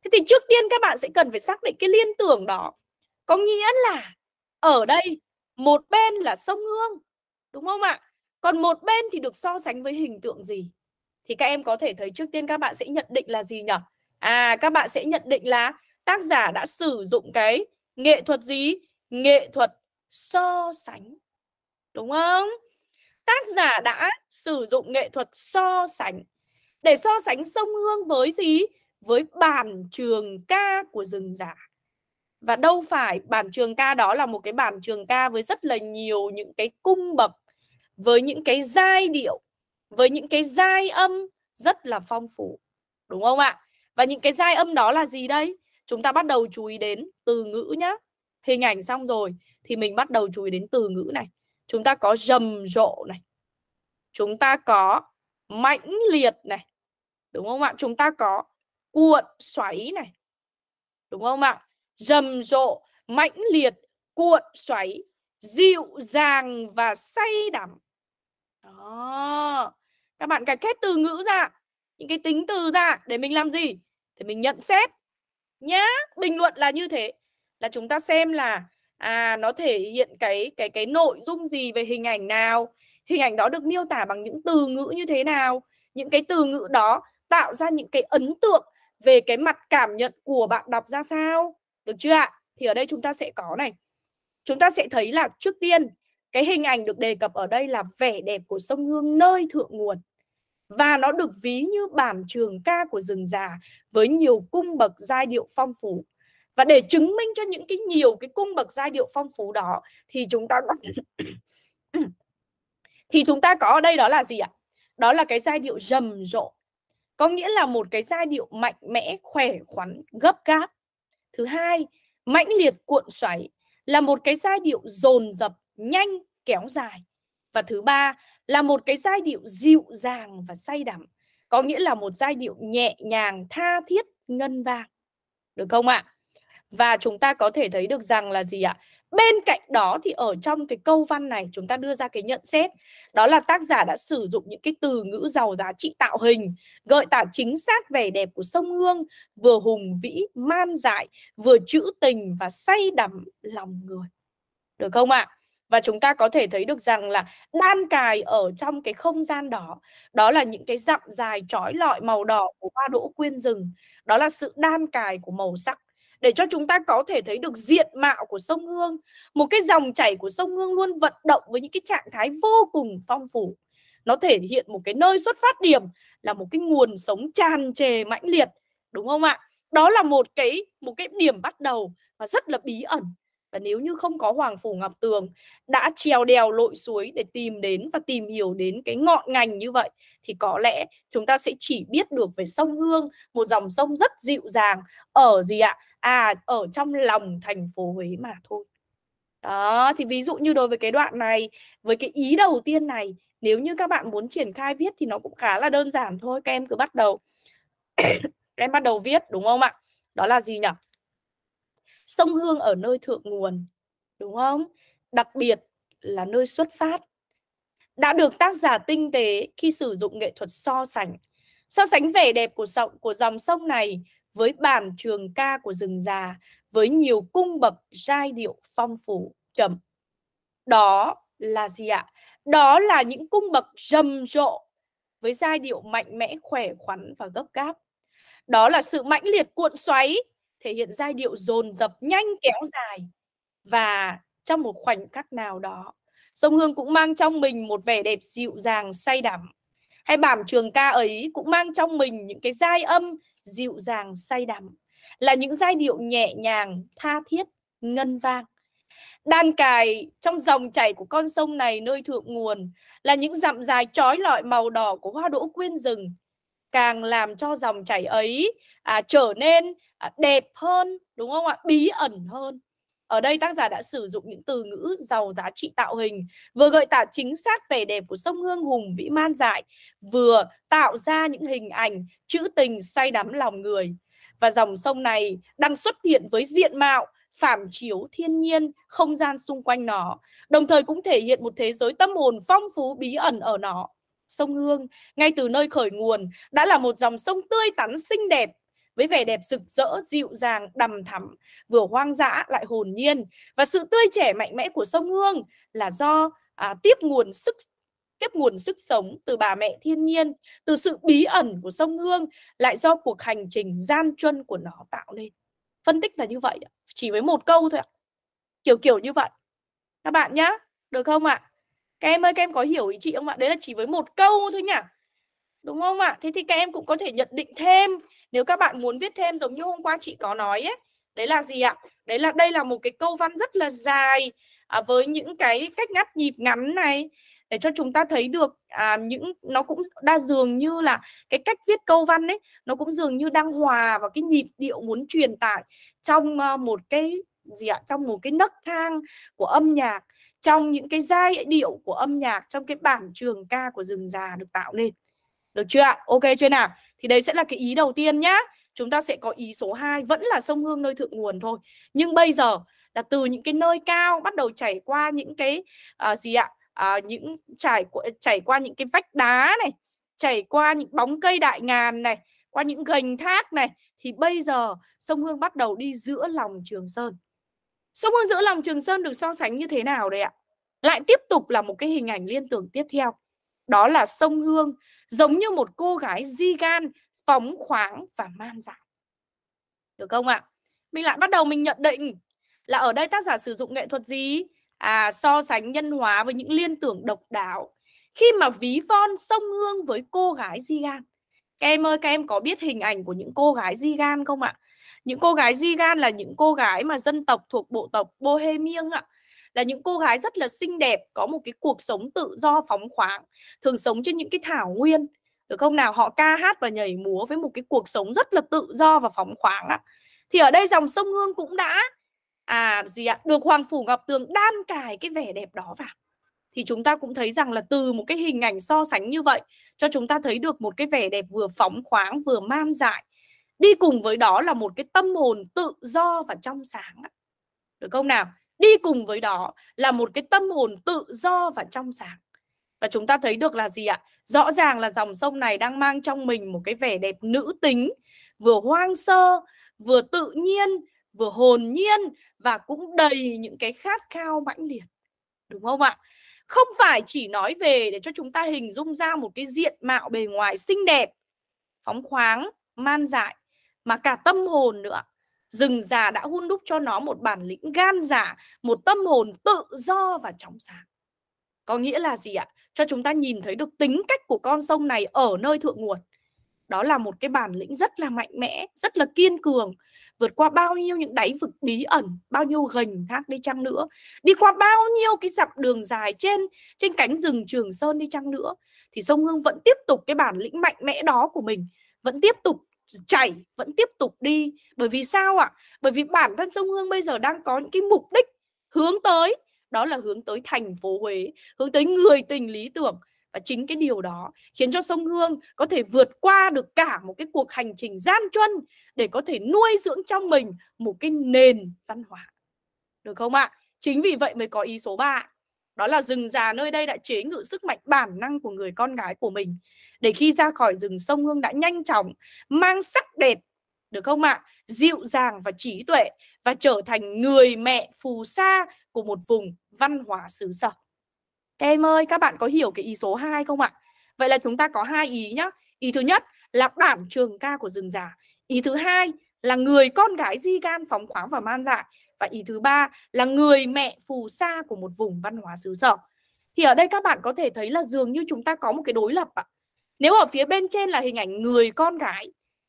Thế thì trước tiên các bạn sẽ cần phải xác định cái liên tưởng đó. Có nghĩa là ở đây một bên là sông Hương, đúng không ạ? Còn một bên thì được so sánh với hình tượng gì? thì các em có thể thấy trước tiên các bạn sẽ nhận định là gì nhỉ? À các bạn sẽ nhận định là tác giả đã sử dụng cái nghệ thuật gì? Nghệ thuật so sánh. Đúng không? Tác giả đã sử dụng nghệ thuật so sánh để so sánh sông Hương với gì? Với bản trường ca của rừng giả. Và đâu phải bản trường ca đó là một cái bản trường ca với rất là nhiều những cái cung bậc với những cái giai điệu với những cái giai âm rất là phong phú đúng không ạ và những cái giai âm đó là gì đây chúng ta bắt đầu chú ý đến từ ngữ nhá hình ảnh xong rồi thì mình bắt đầu chú ý đến từ ngữ này chúng ta có rầm rộ này chúng ta có mãnh liệt này đúng không ạ chúng ta có cuộn xoáy này đúng không ạ rầm rộ mãnh liệt cuộn xoáy dịu dàng và say đắm đó. Các bạn gạch hết từ ngữ ra, những cái tính từ ra để mình làm gì? Để mình nhận xét nhá. Bình luận là như thế, là chúng ta xem là à nó thể hiện cái cái cái nội dung gì về hình ảnh nào, hình ảnh đó được miêu tả bằng những từ ngữ như thế nào, những cái từ ngữ đó tạo ra những cái ấn tượng về cái mặt cảm nhận của bạn đọc ra sao. Được chưa ạ? Thì ở đây chúng ta sẽ có này. Chúng ta sẽ thấy là trước tiên cái hình ảnh được đề cập ở đây là vẻ đẹp của sông Hương nơi thượng nguồn và nó được ví như bản trường ca của rừng già với nhiều cung bậc giai điệu phong phú và để chứng minh cho những cái nhiều cái cung bậc giai điệu phong phú đó thì chúng ta *coughs* thì chúng ta có ở đây đó là gì ạ đó là cái giai điệu rầm rộ có nghĩa là một cái giai điệu mạnh mẽ khỏe khoắn gấp gáp thứ hai mãnh liệt cuộn xoáy là một cái giai điệu dồn dập nhanh kéo dài và thứ ba là một cái giai điệu dịu dàng và say đắm có nghĩa là một giai điệu nhẹ nhàng tha thiết ngân vang được không ạ và chúng ta có thể thấy được rằng là gì ạ bên cạnh đó thì ở trong cái câu văn này chúng ta đưa ra cái nhận xét đó là tác giả đã sử dụng những cái từ ngữ giàu giá trị tạo hình gợi tả chính xác vẻ đẹp của sông hương vừa hùng vĩ man dại vừa trữ tình và say đắm lòng người được không ạ à? và chúng ta có thể thấy được rằng là đan cài ở trong cái không gian đó đó là những cái dặm dài trói lọi màu đỏ của hoa đỗ quyên rừng đó là sự đan cài của màu sắc để cho chúng ta có thể thấy được diện mạo của sông Hương. Một cái dòng chảy của sông Hương luôn vận động với những cái trạng thái vô cùng phong phú. Nó thể hiện một cái nơi xuất phát điểm là một cái nguồn sống tràn trề mãnh liệt, đúng không ạ? Đó là một cái một cái điểm bắt đầu và rất là bí ẩn và nếu như không có Hoàng Phủ Ngọc Tường đã trèo đèo lội suối để tìm đến và tìm hiểu đến cái ngọn ngành như vậy thì có lẽ chúng ta sẽ chỉ biết được về sông Hương, một dòng sông rất dịu dàng ở gì ạ? À ở trong lòng thành phố Huế mà thôi. Đó, thì ví dụ như đối với cái đoạn này, với cái ý đầu tiên này, nếu như các bạn muốn triển khai viết thì nó cũng khá là đơn giản thôi, các em cứ bắt đầu. *coughs* em bắt đầu viết đúng không ạ? Đó là gì nhỉ? sông Hương ở nơi thượng nguồn, đúng không? Đặc biệt là nơi xuất phát. Đã được tác giả tinh tế khi sử dụng nghệ thuật so sánh. So sánh vẻ đẹp của dòng, của dòng sông này với bản trường ca của rừng già, với nhiều cung bậc giai điệu phong phú trầm. Đó là gì ạ? Đó là những cung bậc rầm rộ với giai điệu mạnh mẽ, khỏe khoắn và gấp gáp. Đó là sự mãnh liệt cuộn xoáy thể hiện giai điệu dồn dập nhanh kéo dài và trong một khoảnh khắc nào đó sông hương cũng mang trong mình một vẻ đẹp dịu dàng say đắm hay bản trường ca ấy cũng mang trong mình những cái giai âm dịu dàng say đắm là những giai điệu nhẹ nhàng tha thiết ngân vang đan cài trong dòng chảy của con sông này nơi thượng nguồn là những dặm dài trói lọi màu đỏ của hoa đỗ quyên rừng càng làm cho dòng chảy ấy à, trở nên à, đẹp hơn đúng không ạ bí ẩn hơn ở đây tác giả đã sử dụng những từ ngữ giàu giá trị tạo hình vừa gợi tả chính xác vẻ đẹp của sông hương hùng vĩ man dại vừa tạo ra những hình ảnh trữ tình say đắm lòng người và dòng sông này đang xuất hiện với diện mạo phản chiếu thiên nhiên không gian xung quanh nó đồng thời cũng thể hiện một thế giới tâm hồn phong phú bí ẩn ở nó Sông Hương, ngay từ nơi khởi nguồn, đã là một dòng sông tươi tắn xinh đẹp, với vẻ đẹp rực rỡ, dịu dàng, đầm thắm, vừa hoang dã lại hồn nhiên. Và sự tươi trẻ mạnh mẽ của sông Hương là do à, tiếp nguồn sức tiếp nguồn sức sống từ bà mẹ thiên nhiên, từ sự bí ẩn của sông Hương, lại do cuộc hành trình gian truân của nó tạo nên. Phân tích là như vậy, chỉ với một câu thôi ạ. Kiểu kiểu như vậy. Các bạn nhá, được không ạ? các em ơi các em có hiểu ý chị không ạ đấy là chỉ với một câu thôi nhỉ đúng không ạ thế thì các em cũng có thể nhận định thêm nếu các bạn muốn viết thêm giống như hôm qua chị có nói ấy đấy là gì ạ đấy là đây là một cái câu văn rất là dài à, với những cái cách ngắt nhịp ngắn này để cho chúng ta thấy được à, những nó cũng đa dường như là cái cách viết câu văn ấy nó cũng dường như đang hòa vào cái nhịp điệu muốn truyền tải trong uh, một cái gì ạ trong một cái nấc thang của âm nhạc trong những cái giai điệu của âm nhạc trong cái bản trường ca của rừng già được tạo nên được chưa ạ ok chưa nào thì đấy sẽ là cái ý đầu tiên nhá chúng ta sẽ có ý số 2 vẫn là sông hương nơi thượng nguồn thôi nhưng bây giờ là từ những cái nơi cao bắt đầu chảy qua những cái uh, gì ạ uh, những chảy chảy qua những cái vách đá này chảy qua những bóng cây đại ngàn này qua những gành thác này thì bây giờ sông hương bắt đầu đi giữa lòng trường sơn Sông Hương giữa lòng Trường Sơn được so sánh như thế nào đây ạ? Lại tiếp tục là một cái hình ảnh liên tưởng tiếp theo. Đó là sông Hương giống như một cô gái di gan, phóng khoáng và man dại. Được không ạ? Mình lại bắt đầu mình nhận định là ở đây tác giả sử dụng nghệ thuật gì? À, so sánh nhân hóa với những liên tưởng độc đáo. Khi mà ví von sông Hương với cô gái di gan. Các em ơi, các em có biết hình ảnh của những cô gái di gan không ạ? những cô gái Zigan là những cô gái mà dân tộc thuộc bộ tộc Bohemian ạ là những cô gái rất là xinh đẹp có một cái cuộc sống tự do phóng khoáng thường sống trên những cái thảo nguyên được không nào họ ca hát và nhảy múa với một cái cuộc sống rất là tự do và phóng khoáng á thì ở đây dòng sông hương cũng đã à gì ạ được hoàng phủ ngọc tường đan cài cái vẻ đẹp đó vào thì chúng ta cũng thấy rằng là từ một cái hình ảnh so sánh như vậy cho chúng ta thấy được một cái vẻ đẹp vừa phóng khoáng vừa man dại đi cùng với đó là một cái tâm hồn tự do và trong sáng được không nào đi cùng với đó là một cái tâm hồn tự do và trong sáng và chúng ta thấy được là gì ạ rõ ràng là dòng sông này đang mang trong mình một cái vẻ đẹp nữ tính vừa hoang sơ vừa tự nhiên vừa hồn nhiên và cũng đầy những cái khát khao mãnh liệt đúng không ạ không phải chỉ nói về để cho chúng ta hình dung ra một cái diện mạo bề ngoài xinh đẹp phóng khoáng man dại mà cả tâm hồn nữa rừng già đã hun đúc cho nó một bản lĩnh gan giả một tâm hồn tự do và trong sáng có nghĩa là gì ạ cho chúng ta nhìn thấy được tính cách của con sông này ở nơi thượng nguồn đó là một cái bản lĩnh rất là mạnh mẽ rất là kiên cường vượt qua bao nhiêu những đáy vực bí ẩn bao nhiêu gành thác đi chăng nữa đi qua bao nhiêu cái dặm đường dài trên trên cánh rừng trường sơn đi chăng nữa thì sông hương vẫn tiếp tục cái bản lĩnh mạnh mẽ đó của mình vẫn tiếp tục chảy vẫn tiếp tục đi bởi vì sao ạ bởi vì bản thân sông hương bây giờ đang có những cái mục đích hướng tới đó là hướng tới thành phố huế hướng tới người tình lý tưởng và chính cái điều đó khiến cho sông hương có thể vượt qua được cả một cái cuộc hành trình gian truân để có thể nuôi dưỡng trong mình một cái nền văn hóa được không ạ chính vì vậy mới có ý số 3 đó là rừng già nơi đây đã chế ngự sức mạnh bản năng của người con gái của mình để khi ra khỏi rừng sông Hương đã nhanh chóng mang sắc đẹp được không ạ? À? Dịu dàng và trí tuệ và trở thành người mẹ phù sa của một vùng văn hóa xứ sở. Các em ơi, các bạn có hiểu cái ý số 2 không ạ? À? Vậy là chúng ta có hai ý nhá. Ý thứ nhất là bản trường ca của rừng già. Ý thứ hai là người con gái di gan phóng khoáng và man dại. Và ý thứ ba là người mẹ phù sa của một vùng văn hóa xứ sở. Thì ở đây các bạn có thể thấy là dường như chúng ta có một cái đối lập ạ. À nếu ở phía bên trên là hình ảnh người con gái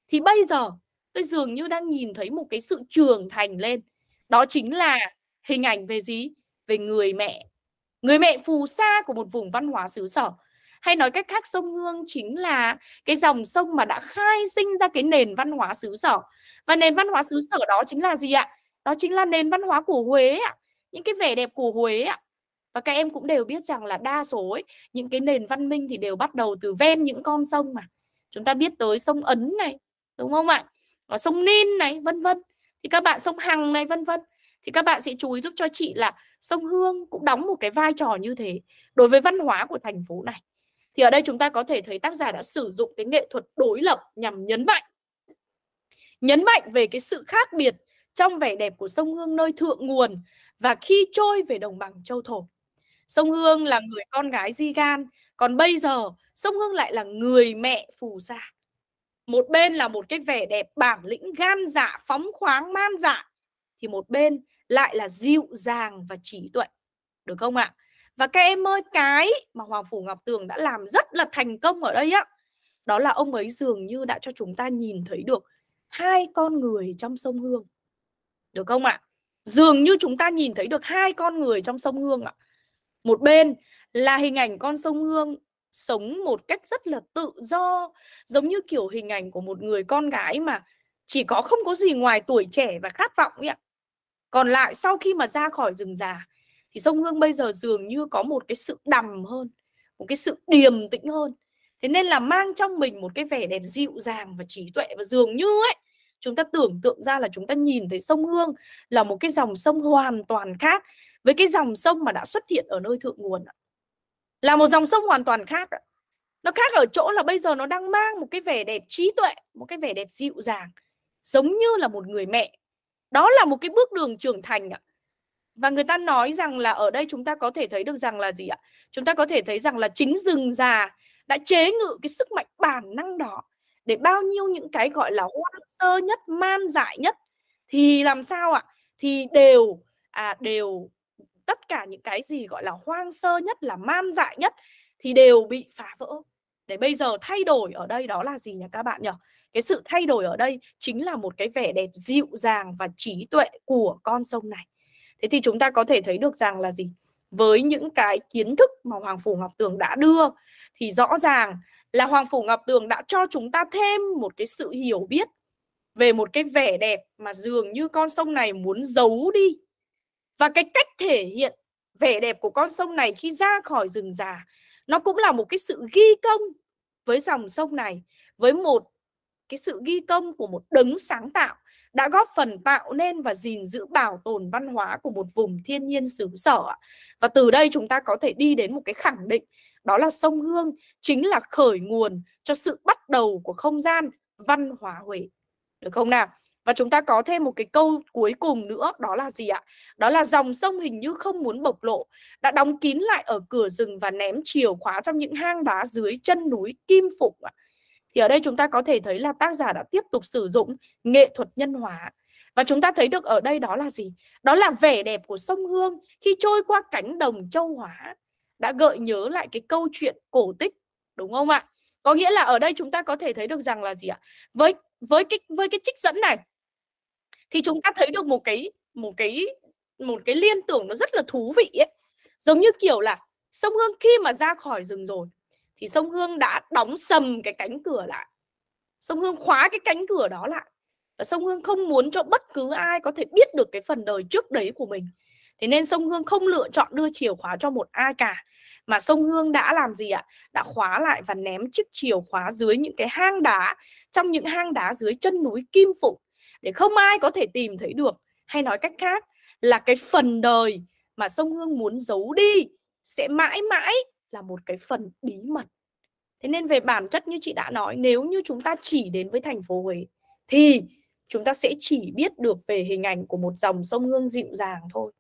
thì bây giờ tôi dường như đang nhìn thấy một cái sự trưởng thành lên đó chính là hình ảnh về gì về người mẹ người mẹ phù sa của một vùng văn hóa xứ sở hay nói cách khác sông Hương chính là cái dòng sông mà đã khai sinh ra cái nền văn hóa xứ sở và nền văn hóa xứ sở đó chính là gì ạ đó chính là nền văn hóa của Huế ạ những cái vẻ đẹp của Huế ạ và các em cũng đều biết rằng là đa số ấy, những cái nền văn minh thì đều bắt đầu từ ven những con sông mà chúng ta biết tới sông ấn này đúng không ạ và ờ, sông nin này vân vân thì các bạn sông hằng này vân vân thì các bạn sẽ chú ý giúp cho chị là sông hương cũng đóng một cái vai trò như thế đối với văn hóa của thành phố này thì ở đây chúng ta có thể thấy tác giả đã sử dụng cái nghệ thuật đối lập nhằm nhấn mạnh nhấn mạnh về cái sự khác biệt trong vẻ đẹp của sông hương nơi thượng nguồn và khi trôi về đồng bằng châu thổ Sông Hương là người con gái di gan, còn bây giờ Sông Hương lại là người mẹ phù sa. Một bên là một cái vẻ đẹp bản lĩnh gan dạ, phóng khoáng, man dạ. Thì một bên lại là dịu dàng và trí tuệ. Được không ạ? Và các em ơi, cái mà Hoàng Phủ Ngọc Tường đã làm rất là thành công ở đây á. Đó là ông ấy dường như đã cho chúng ta nhìn thấy được hai con người trong sông Hương. Được không ạ? Dường như chúng ta nhìn thấy được hai con người trong sông Hương ạ. À một bên là hình ảnh con sông Hương sống một cách rất là tự do giống như kiểu hình ảnh của một người con gái mà chỉ có không có gì ngoài tuổi trẻ và khát vọng ấy ạ. Còn lại sau khi mà ra khỏi rừng già thì sông Hương bây giờ dường như có một cái sự đầm hơn, một cái sự điềm tĩnh hơn. Thế nên là mang trong mình một cái vẻ đẹp dịu dàng và trí tuệ và dường như ấy chúng ta tưởng tượng ra là chúng ta nhìn thấy sông Hương là một cái dòng sông hoàn toàn khác với cái dòng sông mà đã xuất hiện ở nơi thượng nguồn là một dòng sông hoàn toàn khác nó khác ở chỗ là bây giờ nó đang mang một cái vẻ đẹp trí tuệ một cái vẻ đẹp dịu dàng giống như là một người mẹ đó là một cái bước đường trưởng thành ạ và người ta nói rằng là ở đây chúng ta có thể thấy được rằng là gì ạ chúng ta có thể thấy rằng là chính rừng già đã chế ngự cái sức mạnh bản năng đó để bao nhiêu những cái gọi là hoang sơ nhất man dại nhất thì làm sao ạ thì đều à đều tất cả những cái gì gọi là hoang sơ nhất là man dại nhất thì đều bị phá vỡ để bây giờ thay đổi ở đây đó là gì nhỉ các bạn nhỉ cái sự thay đổi ở đây chính là một cái vẻ đẹp dịu dàng và trí tuệ của con sông này thế thì chúng ta có thể thấy được rằng là gì với những cái kiến thức mà hoàng phủ ngọc tường đã đưa thì rõ ràng là hoàng phủ ngọc tường đã cho chúng ta thêm một cái sự hiểu biết về một cái vẻ đẹp mà dường như con sông này muốn giấu đi và cái cách thể hiện vẻ đẹp của con sông này khi ra khỏi rừng già nó cũng là một cái sự ghi công với dòng sông này với một cái sự ghi công của một đấng sáng tạo đã góp phần tạo nên và gìn giữ bảo tồn văn hóa của một vùng thiên nhiên xứ sở và từ đây chúng ta có thể đi đến một cái khẳng định đó là sông Hương chính là khởi nguồn cho sự bắt đầu của không gian văn hóa Huế được không nào và chúng ta có thêm một cái câu cuối cùng nữa đó là gì ạ đó là dòng sông hình như không muốn bộc lộ đã đóng kín lại ở cửa rừng và ném chìa khóa trong những hang đá dưới chân núi kim phụng ạ thì ở đây chúng ta có thể thấy là tác giả đã tiếp tục sử dụng nghệ thuật nhân hóa và chúng ta thấy được ở đây đó là gì đó là vẻ đẹp của sông hương khi trôi qua cánh đồng châu hóa đã gợi nhớ lại cái câu chuyện cổ tích đúng không ạ có nghĩa là ở đây chúng ta có thể thấy được rằng là gì ạ với với cái với cái trích dẫn này thì chúng ta thấy được một cái một cái một cái liên tưởng nó rất là thú vị ấy. Giống như kiểu là sông Hương khi mà ra khỏi rừng rồi thì sông Hương đã đóng sầm cái cánh cửa lại. Sông Hương khóa cái cánh cửa đó lại. Và sông Hương không muốn cho bất cứ ai có thể biết được cái phần đời trước đấy của mình. Thế nên sông Hương không lựa chọn đưa chìa khóa cho một ai cả mà sông Hương đã làm gì ạ? Đã khóa lại và ném chiếc chìa khóa dưới những cái hang đá, trong những hang đá dưới chân núi Kim Phụng để không ai có thể tìm thấy được hay nói cách khác là cái phần đời mà sông hương muốn giấu đi sẽ mãi mãi là một cái phần bí mật thế nên về bản chất như chị đã nói nếu như chúng ta chỉ đến với thành phố huế thì chúng ta sẽ chỉ biết được về hình ảnh của một dòng sông hương dịu dàng thôi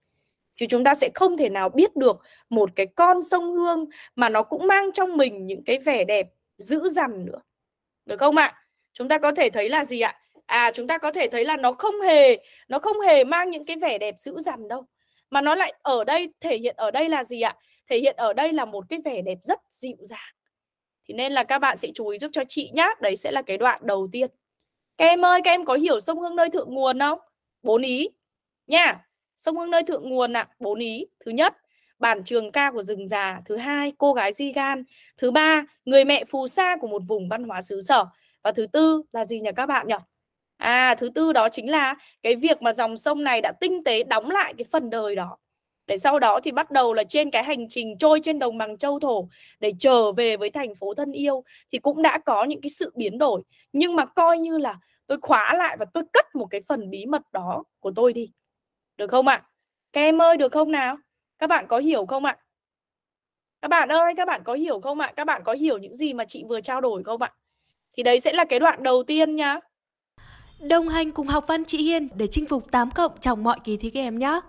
chứ chúng ta sẽ không thể nào biết được một cái con sông hương mà nó cũng mang trong mình những cái vẻ đẹp dữ dằn nữa được không ạ chúng ta có thể thấy là gì ạ à chúng ta có thể thấy là nó không hề nó không hề mang những cái vẻ đẹp dữ dằn đâu mà nó lại ở đây thể hiện ở đây là gì ạ thể hiện ở đây là một cái vẻ đẹp rất dịu dàng thì nên là các bạn sẽ chú ý giúp cho chị nhá đấy sẽ là cái đoạn đầu tiên các em ơi các em có hiểu sông hương nơi thượng nguồn không bốn ý nha sông hương nơi thượng nguồn ạ à, bốn ý thứ nhất bản trường ca của rừng già thứ hai cô gái di gan thứ ba người mẹ phù sa của một vùng văn hóa xứ sở và thứ tư là gì nhỉ các bạn nhỉ à thứ tư đó chính là cái việc mà dòng sông này đã tinh tế đóng lại cái phần đời đó để sau đó thì bắt đầu là trên cái hành trình trôi trên đồng bằng châu thổ để trở về với thành phố thân yêu thì cũng đã có những cái sự biến đổi nhưng mà coi như là tôi khóa lại và tôi cất một cái phần bí mật đó của tôi đi được không ạ các em ơi được không nào các bạn có hiểu không ạ các bạn ơi các bạn có hiểu không ạ các bạn có hiểu những gì mà chị vừa trao đổi không ạ thì đấy sẽ là cái đoạn đầu tiên nhá Đồng hành cùng học văn chị Hiên để chinh phục 8 cộng trong mọi kỳ thi các em nhé.